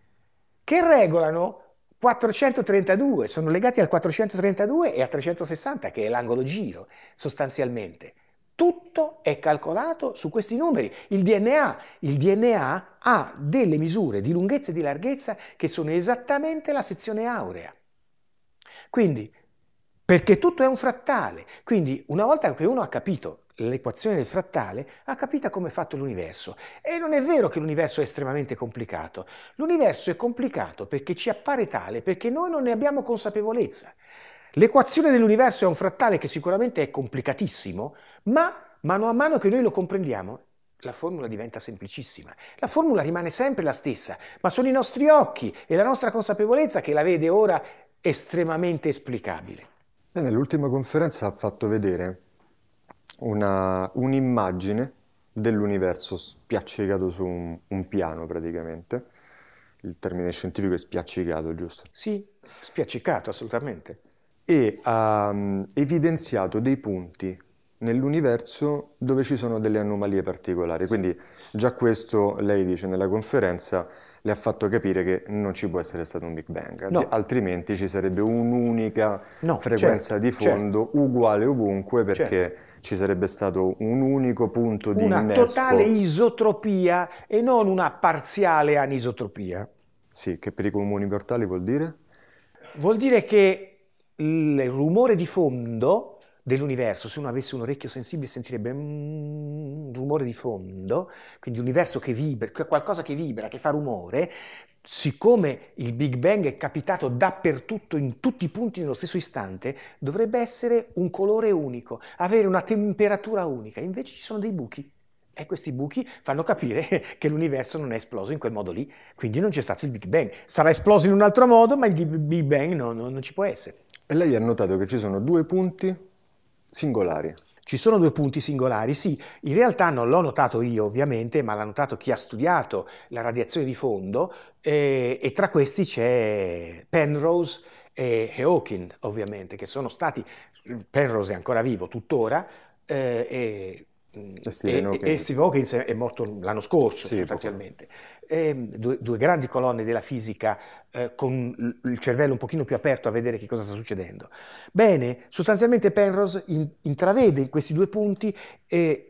che regolano 432, sono legati al 432 e a 360 che è l'angolo giro sostanzialmente. Tutto è calcolato su questi numeri. Il DNA, il DNA ha delle misure di lunghezza e di larghezza che sono esattamente la sezione aurea. Quindi, perché tutto è un frattale, quindi una volta che uno ha capito l'equazione del frattale, ha capito come è fatto l'universo. E non è vero che l'universo è estremamente complicato. L'universo è complicato perché ci appare tale, perché noi non ne abbiamo consapevolezza. L'equazione dell'universo è un frattale che sicuramente è complicatissimo, ma mano a mano che noi lo comprendiamo, la formula diventa semplicissima. La formula rimane sempre la stessa, ma sono i nostri occhi e la nostra consapevolezza che la vede ora estremamente esplicabile. Bene, l'ultima conferenza ha fatto vedere una, un'immagine dell'universo spiaccicato su un, un, piano praticamente. Il termine scientifico è spiaccicato, giusto? Sì, spiaccicato assolutamente. E ha um, evidenziato dei punti nell'universo dove ci sono delle anomalie particolari. Sì. Quindi già questo, lei dice nella conferenza, le ha fatto capire che non ci può essere stato un Big Bang, no. altrimenti ci sarebbe un'unica no, frequenza certo, di fondo certo. uguale ovunque perché... Certo ci sarebbe stato un unico punto di una innesco. totale isotropia e non una parziale anisotropia. Sì, che per i comuni mortali vuol dire? Vuol dire che il rumore di fondo dell'universo, se uno avesse un orecchio sensibile sentirebbe un mm, rumore di fondo, quindi universo che vibra, qualcosa che vibra, che fa rumore, siccome il Big Bang è capitato dappertutto, in tutti i punti nello stesso istante, dovrebbe essere un colore unico, avere una temperatura unica, invece ci sono dei buchi. E questi buchi fanno capire che l'universo non è esploso in quel modo lì, quindi non c'è stato il Big Bang. Sarà esploso in un altro modo, ma il Big Bang no, no, non ci può essere. E lei ha notato che ci sono due punti singolari. Ci sono due punti singolari, sì, in realtà non l'ho notato io ovviamente, ma l'ha notato chi ha studiato la radiazione di fondo, e, e tra questi c'è Penrose e Hawking, ovviamente, che sono stati, Penrose è ancora vivo tuttora, eh, e, mm, eh Steve, Hawkins. E Steve Hawkins è morto l'anno scorso sì, sostanzialmente. Ehm, due, due, grandi colonne della fisica eh, con il cervello un pochino più aperto a vedere che cosa sta succedendo. Bene, sostanzialmente Penrose in, intravede in questi due punti e,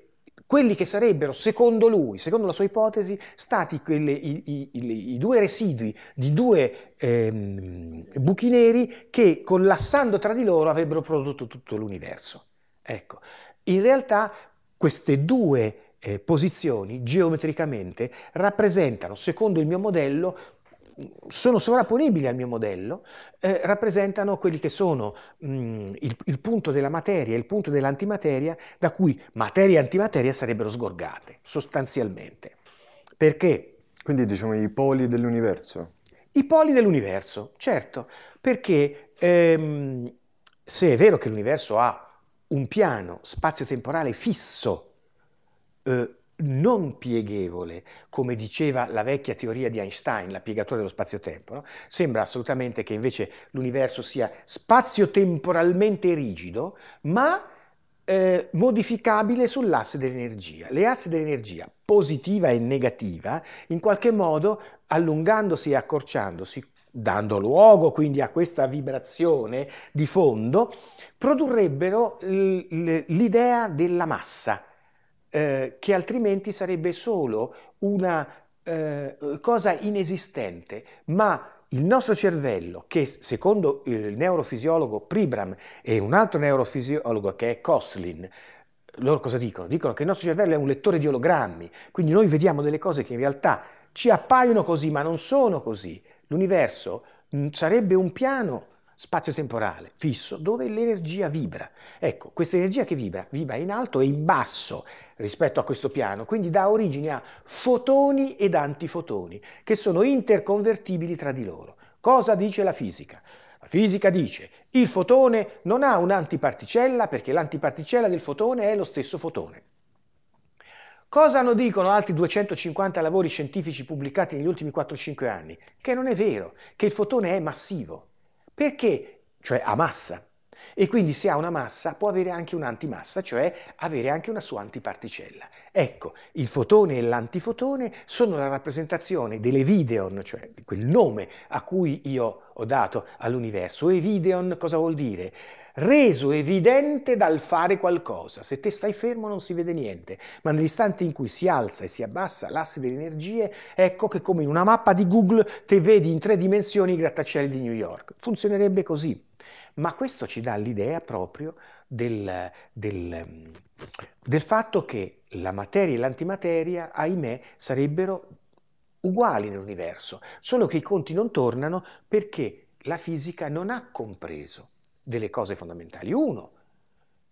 quelli che sarebbero, secondo lui, secondo la sua ipotesi, stati quelle, i, i, i, due residui di due ehm, buchi neri che collassando tra di loro avrebbero prodotto tutto l'universo. Ecco, in realtà queste due eh, posizioni geometricamente rappresentano, secondo il mio modello, sono sovrapponibili al mio modello, eh, rappresentano quelli che sono mh, mm, il, il, punto della materia e il punto dell'antimateria da cui materia e antimateria sarebbero sgorgate, sostanzialmente. Perché? Quindi diciamo i poli dell'universo. I poli dell'universo, certo, perché ehm, se è vero che l'universo ha un piano spazio-temporale fisso, eh, non pieghevole, come diceva la vecchia teoria di Einstein, la piegatura dello spazio-tempo. No? Sembra assolutamente che invece l'universo sia spazio-temporalmente rigido, ma eh, modificabile sull'asse dell'energia. Le assi dell'energia positiva e negativa, in qualche modo, allungandosi e accorciandosi, dando luogo quindi a questa vibrazione di fondo, produrrebbero l'idea della massa eh, che altrimenti sarebbe solo una eh, cosa inesistente, ma il nostro cervello, che secondo il neurofisiologo Pribram e un altro neurofisiologo che è Koslin, loro cosa dicono? Dicono che il nostro cervello è un lettore di ologrammi, quindi noi vediamo delle cose che in realtà ci appaiono così, ma non sono così. L'universo sarebbe un piano spazio-temporale fisso dove l'energia vibra. Ecco, questa energia che vibra, vibra in alto e in basso rispetto a questo piano, quindi dà origine a fotoni ed antifotoni che sono interconvertibili tra di loro. Cosa dice la fisica? La fisica dice il fotone non ha un'antiparticella perché l'antiparticella del fotone è lo stesso fotone. Cosa hanno dicono altri 250 lavori scientifici pubblicati negli ultimi 4-5 anni? Che non è vero, che il fotone è massivo perché, cioè ha massa, e quindi se ha una massa può avere anche un'antimassa, cioè avere anche una sua antiparticella. Ecco, il fotone e l'antifotone sono la rappresentazione dell'evideon, cioè quel nome a cui io ho dato all'universo. Evideon cosa vuol dire? reso evidente dal fare qualcosa. Se te stai fermo non si vede niente, ma nell'istante in cui si alza e si abbassa l'asse delle energie, ecco che come in una mappa di Google te vedi in tre dimensioni i grattacieli di New York. Funzionerebbe così. Ma questo ci dà l'idea proprio del, del, del fatto che la materia e l'antimateria, ahimè, sarebbero uguali nell'universo, solo che i conti non tornano perché la fisica non ha compreso delle cose fondamentali. Uno,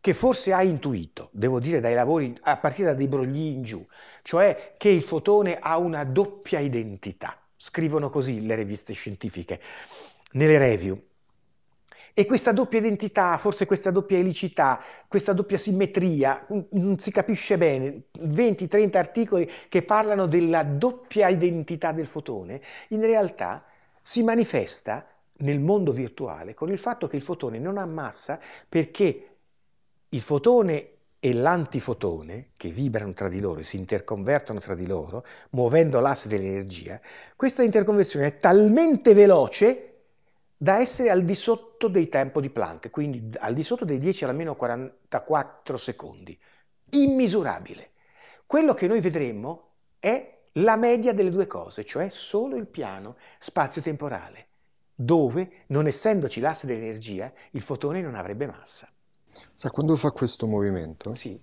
che forse ha intuito, devo dire dai lavori a partire da dei brogli in giù, cioè che il fotone ha una doppia identità. Scrivono così le riviste scientifiche, nelle review. E questa doppia identità, forse questa doppia elicità, questa doppia simmetria, non si capisce bene, 20-30 articoli che parlano della doppia identità del fotone, in realtà si manifesta nel mondo virtuale con il fatto che il fotone non ha massa perché il fotone e l'antifotone, che vibrano tra di loro e si interconvertono tra di loro, muovendo l'asse dell'energia, questa interconversione è talmente veloce da essere al di sotto dei tempi di Planck, quindi al di sotto dei 10 alla meno 44 secondi. Immisurabile. Quello che noi vedremo è la media delle due cose, cioè solo il piano spazio-temporale dove, non essendoci l'asse dell'energia, il fotone non avrebbe massa. Sa, quando fa questo movimento? Sì.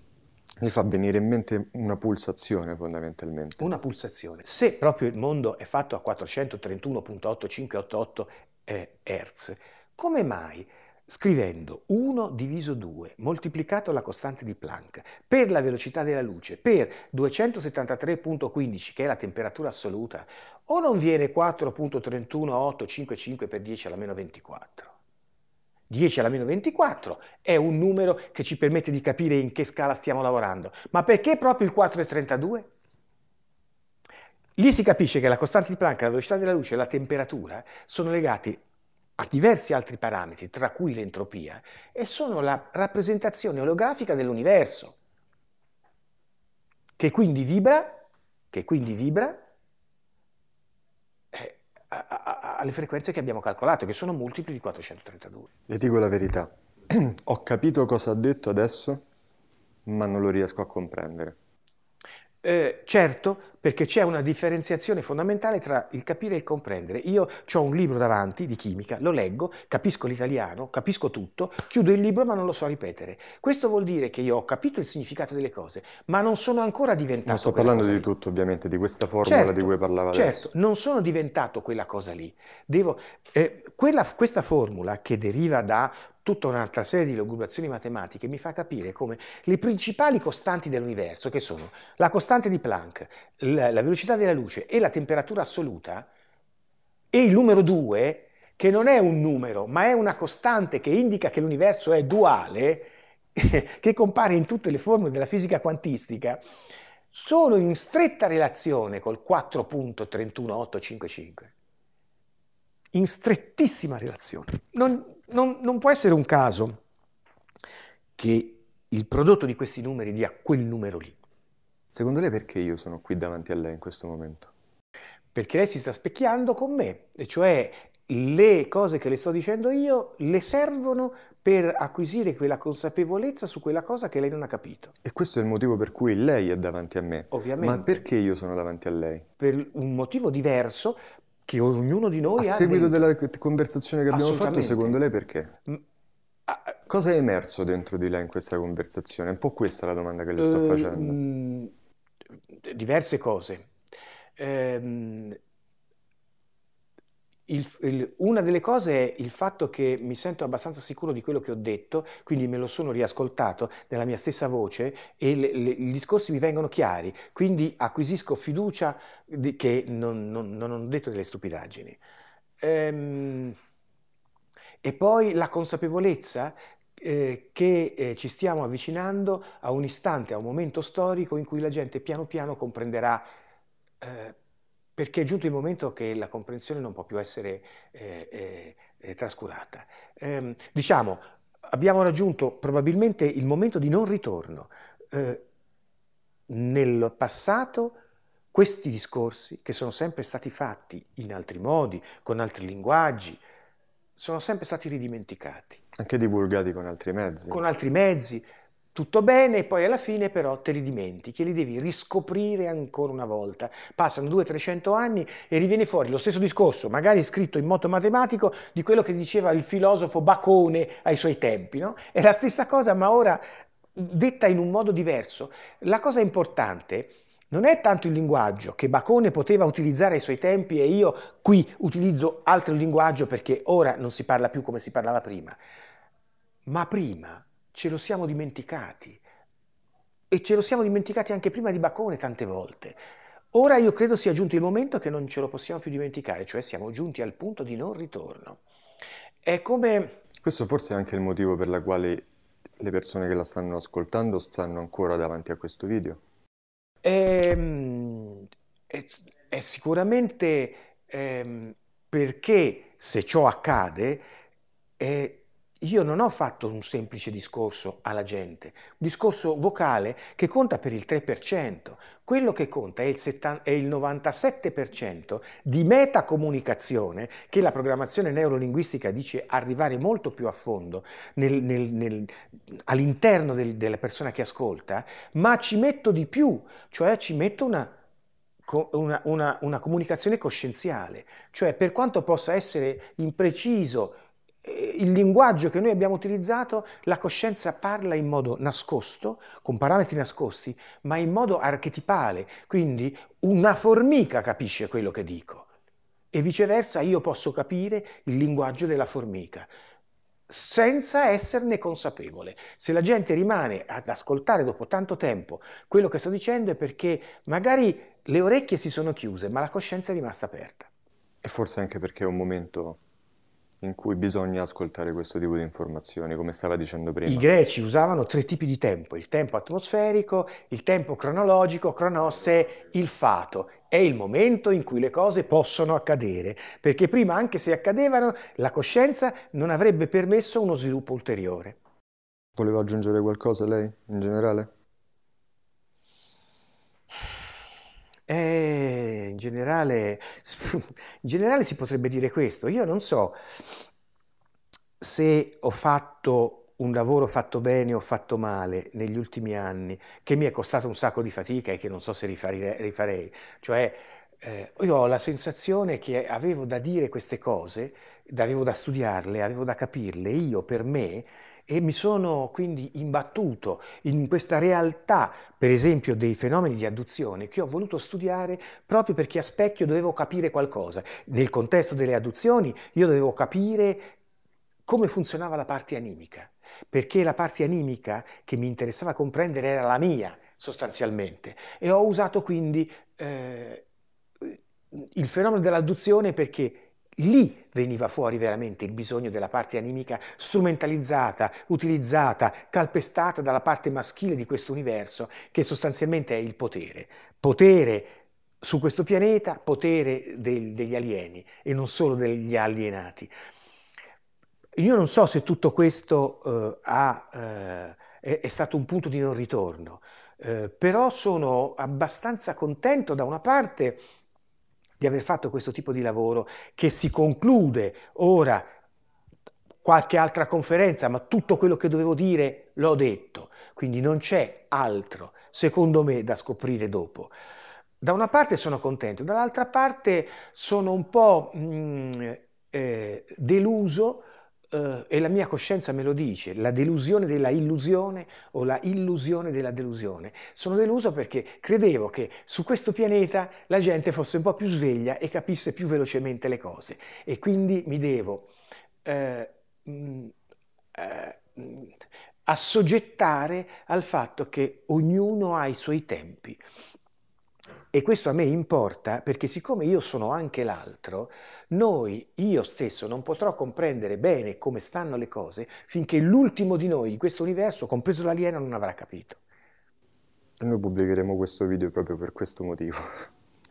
Mi fa venire in mente una pulsazione fondamentalmente. Una pulsazione. Se proprio il mondo è fatto a 431.8588 eh, Hz, come mai scrivendo 1 diviso 2 moltiplicato la costante di Planck per la velocità della luce per 273.15 che è la temperatura assoluta o non viene 4.31855 per 10 alla meno 24? 10 alla meno 24 è un numero che ci permette di capire in che scala stiamo lavorando, ma perché proprio il 4,32? Lì si capisce che la costante di Planck, la velocità della luce e la temperatura sono legati a diversi altri parametri, tra cui l'entropia, e sono la rappresentazione olografica dell'universo, che quindi vibra, che quindi vibra eh, alle frequenze che abbiamo calcolato, che sono multipli di 432. Le dico la verità, ho capito cosa ha detto adesso, ma non lo riesco a comprendere. Eh, certo, perché c'è una differenziazione fondamentale tra il capire e il comprendere. Io ho un libro davanti di chimica, lo leggo, capisco l'italiano, capisco tutto, chiudo il libro ma non lo so ripetere. Questo vuol dire che io ho capito il significato delle cose, ma non sono ancora diventato... Non sto parlando di tutto ovviamente, di questa formula certo, di cui parlava certo, adesso. Certo, non sono diventato quella cosa lì. Devo, eh, quella, questa formula che deriva da tutta un'altra serie di logurazioni matematiche mi fa capire come le principali costanti dell'universo, che sono la costante di Planck, la, la velocità della luce e la temperatura assoluta, e il numero 2, che non è un numero, ma è una costante che indica che l'universo è duale, che compare in tutte le forme della fisica quantistica, sono in stretta relazione col 4.31855. In strettissima relazione. Non, non, non può essere un caso che il prodotto di questi numeri dia quel numero lì. Secondo lei perché io sono qui davanti a lei in questo momento? Perché lei si sta specchiando con me, e cioè le cose che le sto dicendo io le servono per acquisire quella consapevolezza su quella cosa che lei non ha capito. E questo è il motivo per cui lei è davanti a me. Ovviamente. Ma perché io sono davanti a lei? Per un motivo diverso che ognuno di noi ha. A seguito dentro. della conversazione che abbiamo fatto, secondo lei perché? Cosa è emerso dentro di lei in questa conversazione? È un po' questa la domanda che le sto uh, facendo. Diverse cose. Ehm, il, il, una delle cose è il fatto che mi sento abbastanza sicuro di quello che ho detto, quindi me lo sono riascoltato nella mia stessa voce e le, le, i discorsi mi vengono chiari, quindi acquisisco fiducia di, che non, non, non, ho detto delle stupidaggini. Ehm, e poi la consapevolezza eh, che eh, ci stiamo avvicinando a un istante, a un momento storico in cui la gente piano piano comprenderà eh, perché è giunto il momento che la comprensione non può più essere eh, eh, eh trascurata. Eh, diciamo, abbiamo raggiunto probabilmente il momento di non ritorno. Eh, nel passato questi discorsi, che sono sempre stati fatti in altri modi, con altri linguaggi, sono sempre stati ridimenticati. Anche divulgati con altri mezzi. Con altri mezzi, tutto bene e poi alla fine però te li dimentichi li devi riscoprire ancora una volta. Passano 200-300 anni e riviene fuori lo stesso discorso, magari scritto in modo matematico, di quello che diceva il filosofo Bacone ai suoi tempi. No? È la stessa cosa ma ora detta in un modo diverso. La cosa importante non è tanto il linguaggio che Bacone poteva utilizzare ai suoi tempi e io qui utilizzo altro linguaggio perché ora non si parla più come si parlava prima, ma prima ce lo siamo dimenticati e ce lo siamo dimenticati anche prima di Bacone tante volte. Ora io credo sia giunto il momento che non ce lo possiamo più dimenticare, cioè siamo giunti al punto di non ritorno. È come... Questo forse è anche il motivo per la quale le persone che la stanno ascoltando stanno ancora davanti a questo video. È, ehm, è, è sicuramente è, ehm, perché se ciò accade, è, io non ho fatto un semplice discorso alla gente, un discorso vocale che conta per il 3%, quello che conta è il, 97% di metacomunicazione che la programmazione neurolinguistica dice arrivare molto più a fondo all'interno del, della persona che ascolta, ma ci metto di più, cioè ci metto una una, una, una, comunicazione coscienziale, cioè per quanto possa essere impreciso eh, il linguaggio che noi abbiamo utilizzato, la coscienza parla in modo nascosto, con parametri nascosti, ma in modo archetipale, quindi una formica capisce quello che dico e viceversa io posso capire il linguaggio della formica senza esserne consapevole. Se la gente rimane ad ascoltare dopo tanto tempo quello che sto dicendo è perché magari le orecchie si sono chiuse, ma la coscienza è rimasta aperta. E forse anche perché è un momento in cui bisogna ascoltare questo tipo di informazioni, come stava dicendo prima. I greci usavano tre tipi di tempo, il tempo atmosferico, il tempo cronologico, cronos e il fato. È il momento in cui le cose possono accadere, perché prima, anche se accadevano, la coscienza non avrebbe permesso uno sviluppo ulteriore. Voleva aggiungere qualcosa lei, in generale? Eh, in, generale, in generale si potrebbe dire questo. Io non so se ho fatto un lavoro fatto bene o fatto male negli ultimi anni, che mi è costato un sacco di fatica e che non so se rifarei, rifarei. cioè eh, io ho la sensazione che avevo da dire queste cose, avevo da studiarle, avevo da capirle io per me e mi sono quindi imbattuto in questa realtà, per esempio, dei fenomeni di adduzione che ho voluto studiare proprio perché a specchio dovevo capire qualcosa. Nel contesto delle adduzioni io dovevo capire come funzionava la parte animica, perché la parte animica che mi interessava comprendere era la mia sostanzialmente e ho usato quindi eh, il fenomeno dell'adduzione perché lì veniva fuori veramente il bisogno della parte animica strumentalizzata, utilizzata, calpestata dalla parte maschile di questo universo che sostanzialmente è il potere. Potere su questo pianeta, potere del, degli alieni e non solo degli alienati. Io non so se tutto questo eh, ha, eh, è, è, stato un punto di non ritorno, eh, però sono abbastanza contento da una parte di aver fatto questo tipo di lavoro che si conclude ora qualche altra conferenza, ma tutto quello che dovevo dire l'ho detto, quindi non c'è altro, secondo me, da scoprire dopo. Da una parte sono contento, dall'altra parte sono un po' mh, mm, eh, deluso eh, e la mia coscienza me lo dice, la delusione della illusione o la illusione della delusione. Sono deluso perché credevo che su questo pianeta la gente fosse un po' più sveglia e capisse più velocemente le cose e quindi mi devo eh, mh, mm, eh, mm, assoggettare al fatto che ognuno ha i suoi tempi. E questo a me importa perché siccome io sono anche l'altro, noi, io stesso, non potrò comprendere bene come stanno le cose finché l'ultimo di noi di questo universo, compreso l'alieno, non avrà capito. Noi pubblicheremo questo video proprio per questo motivo.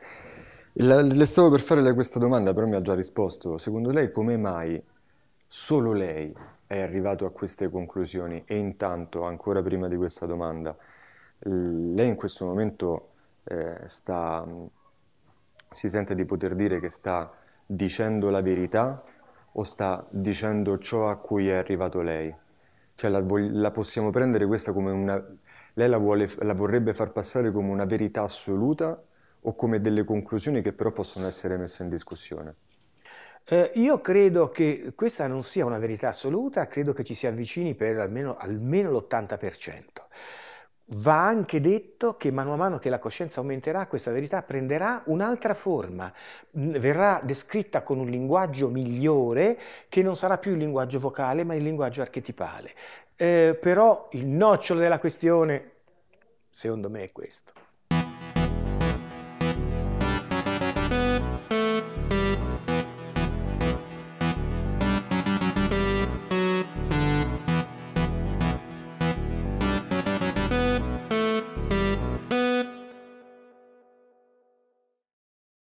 La, le stavo per fare questa domanda, però mi ha già risposto. Secondo lei come mai solo lei è arrivato a queste conclusioni? E intanto, ancora prima di questa domanda, lei in questo momento eh, sta, si sente di poter dire che sta dicendo la verità o sta dicendo ciò a cui è arrivato lei. Cioè la, la possiamo prendere questa come una... Lei la, vuole, la vorrebbe far passare come una verità assoluta o come delle conclusioni che però possono essere messe in discussione? Eh, io credo che questa non sia una verità assoluta, credo che ci si avvicini per almeno, almeno l'80%. Va anche detto che mano a mano che la coscienza aumenterà, questa verità prenderà un'altra forma, verrà descritta con un linguaggio migliore che non sarà più il linguaggio vocale ma il linguaggio archetipale. Eh, però il nocciolo della questione, secondo me, è questo.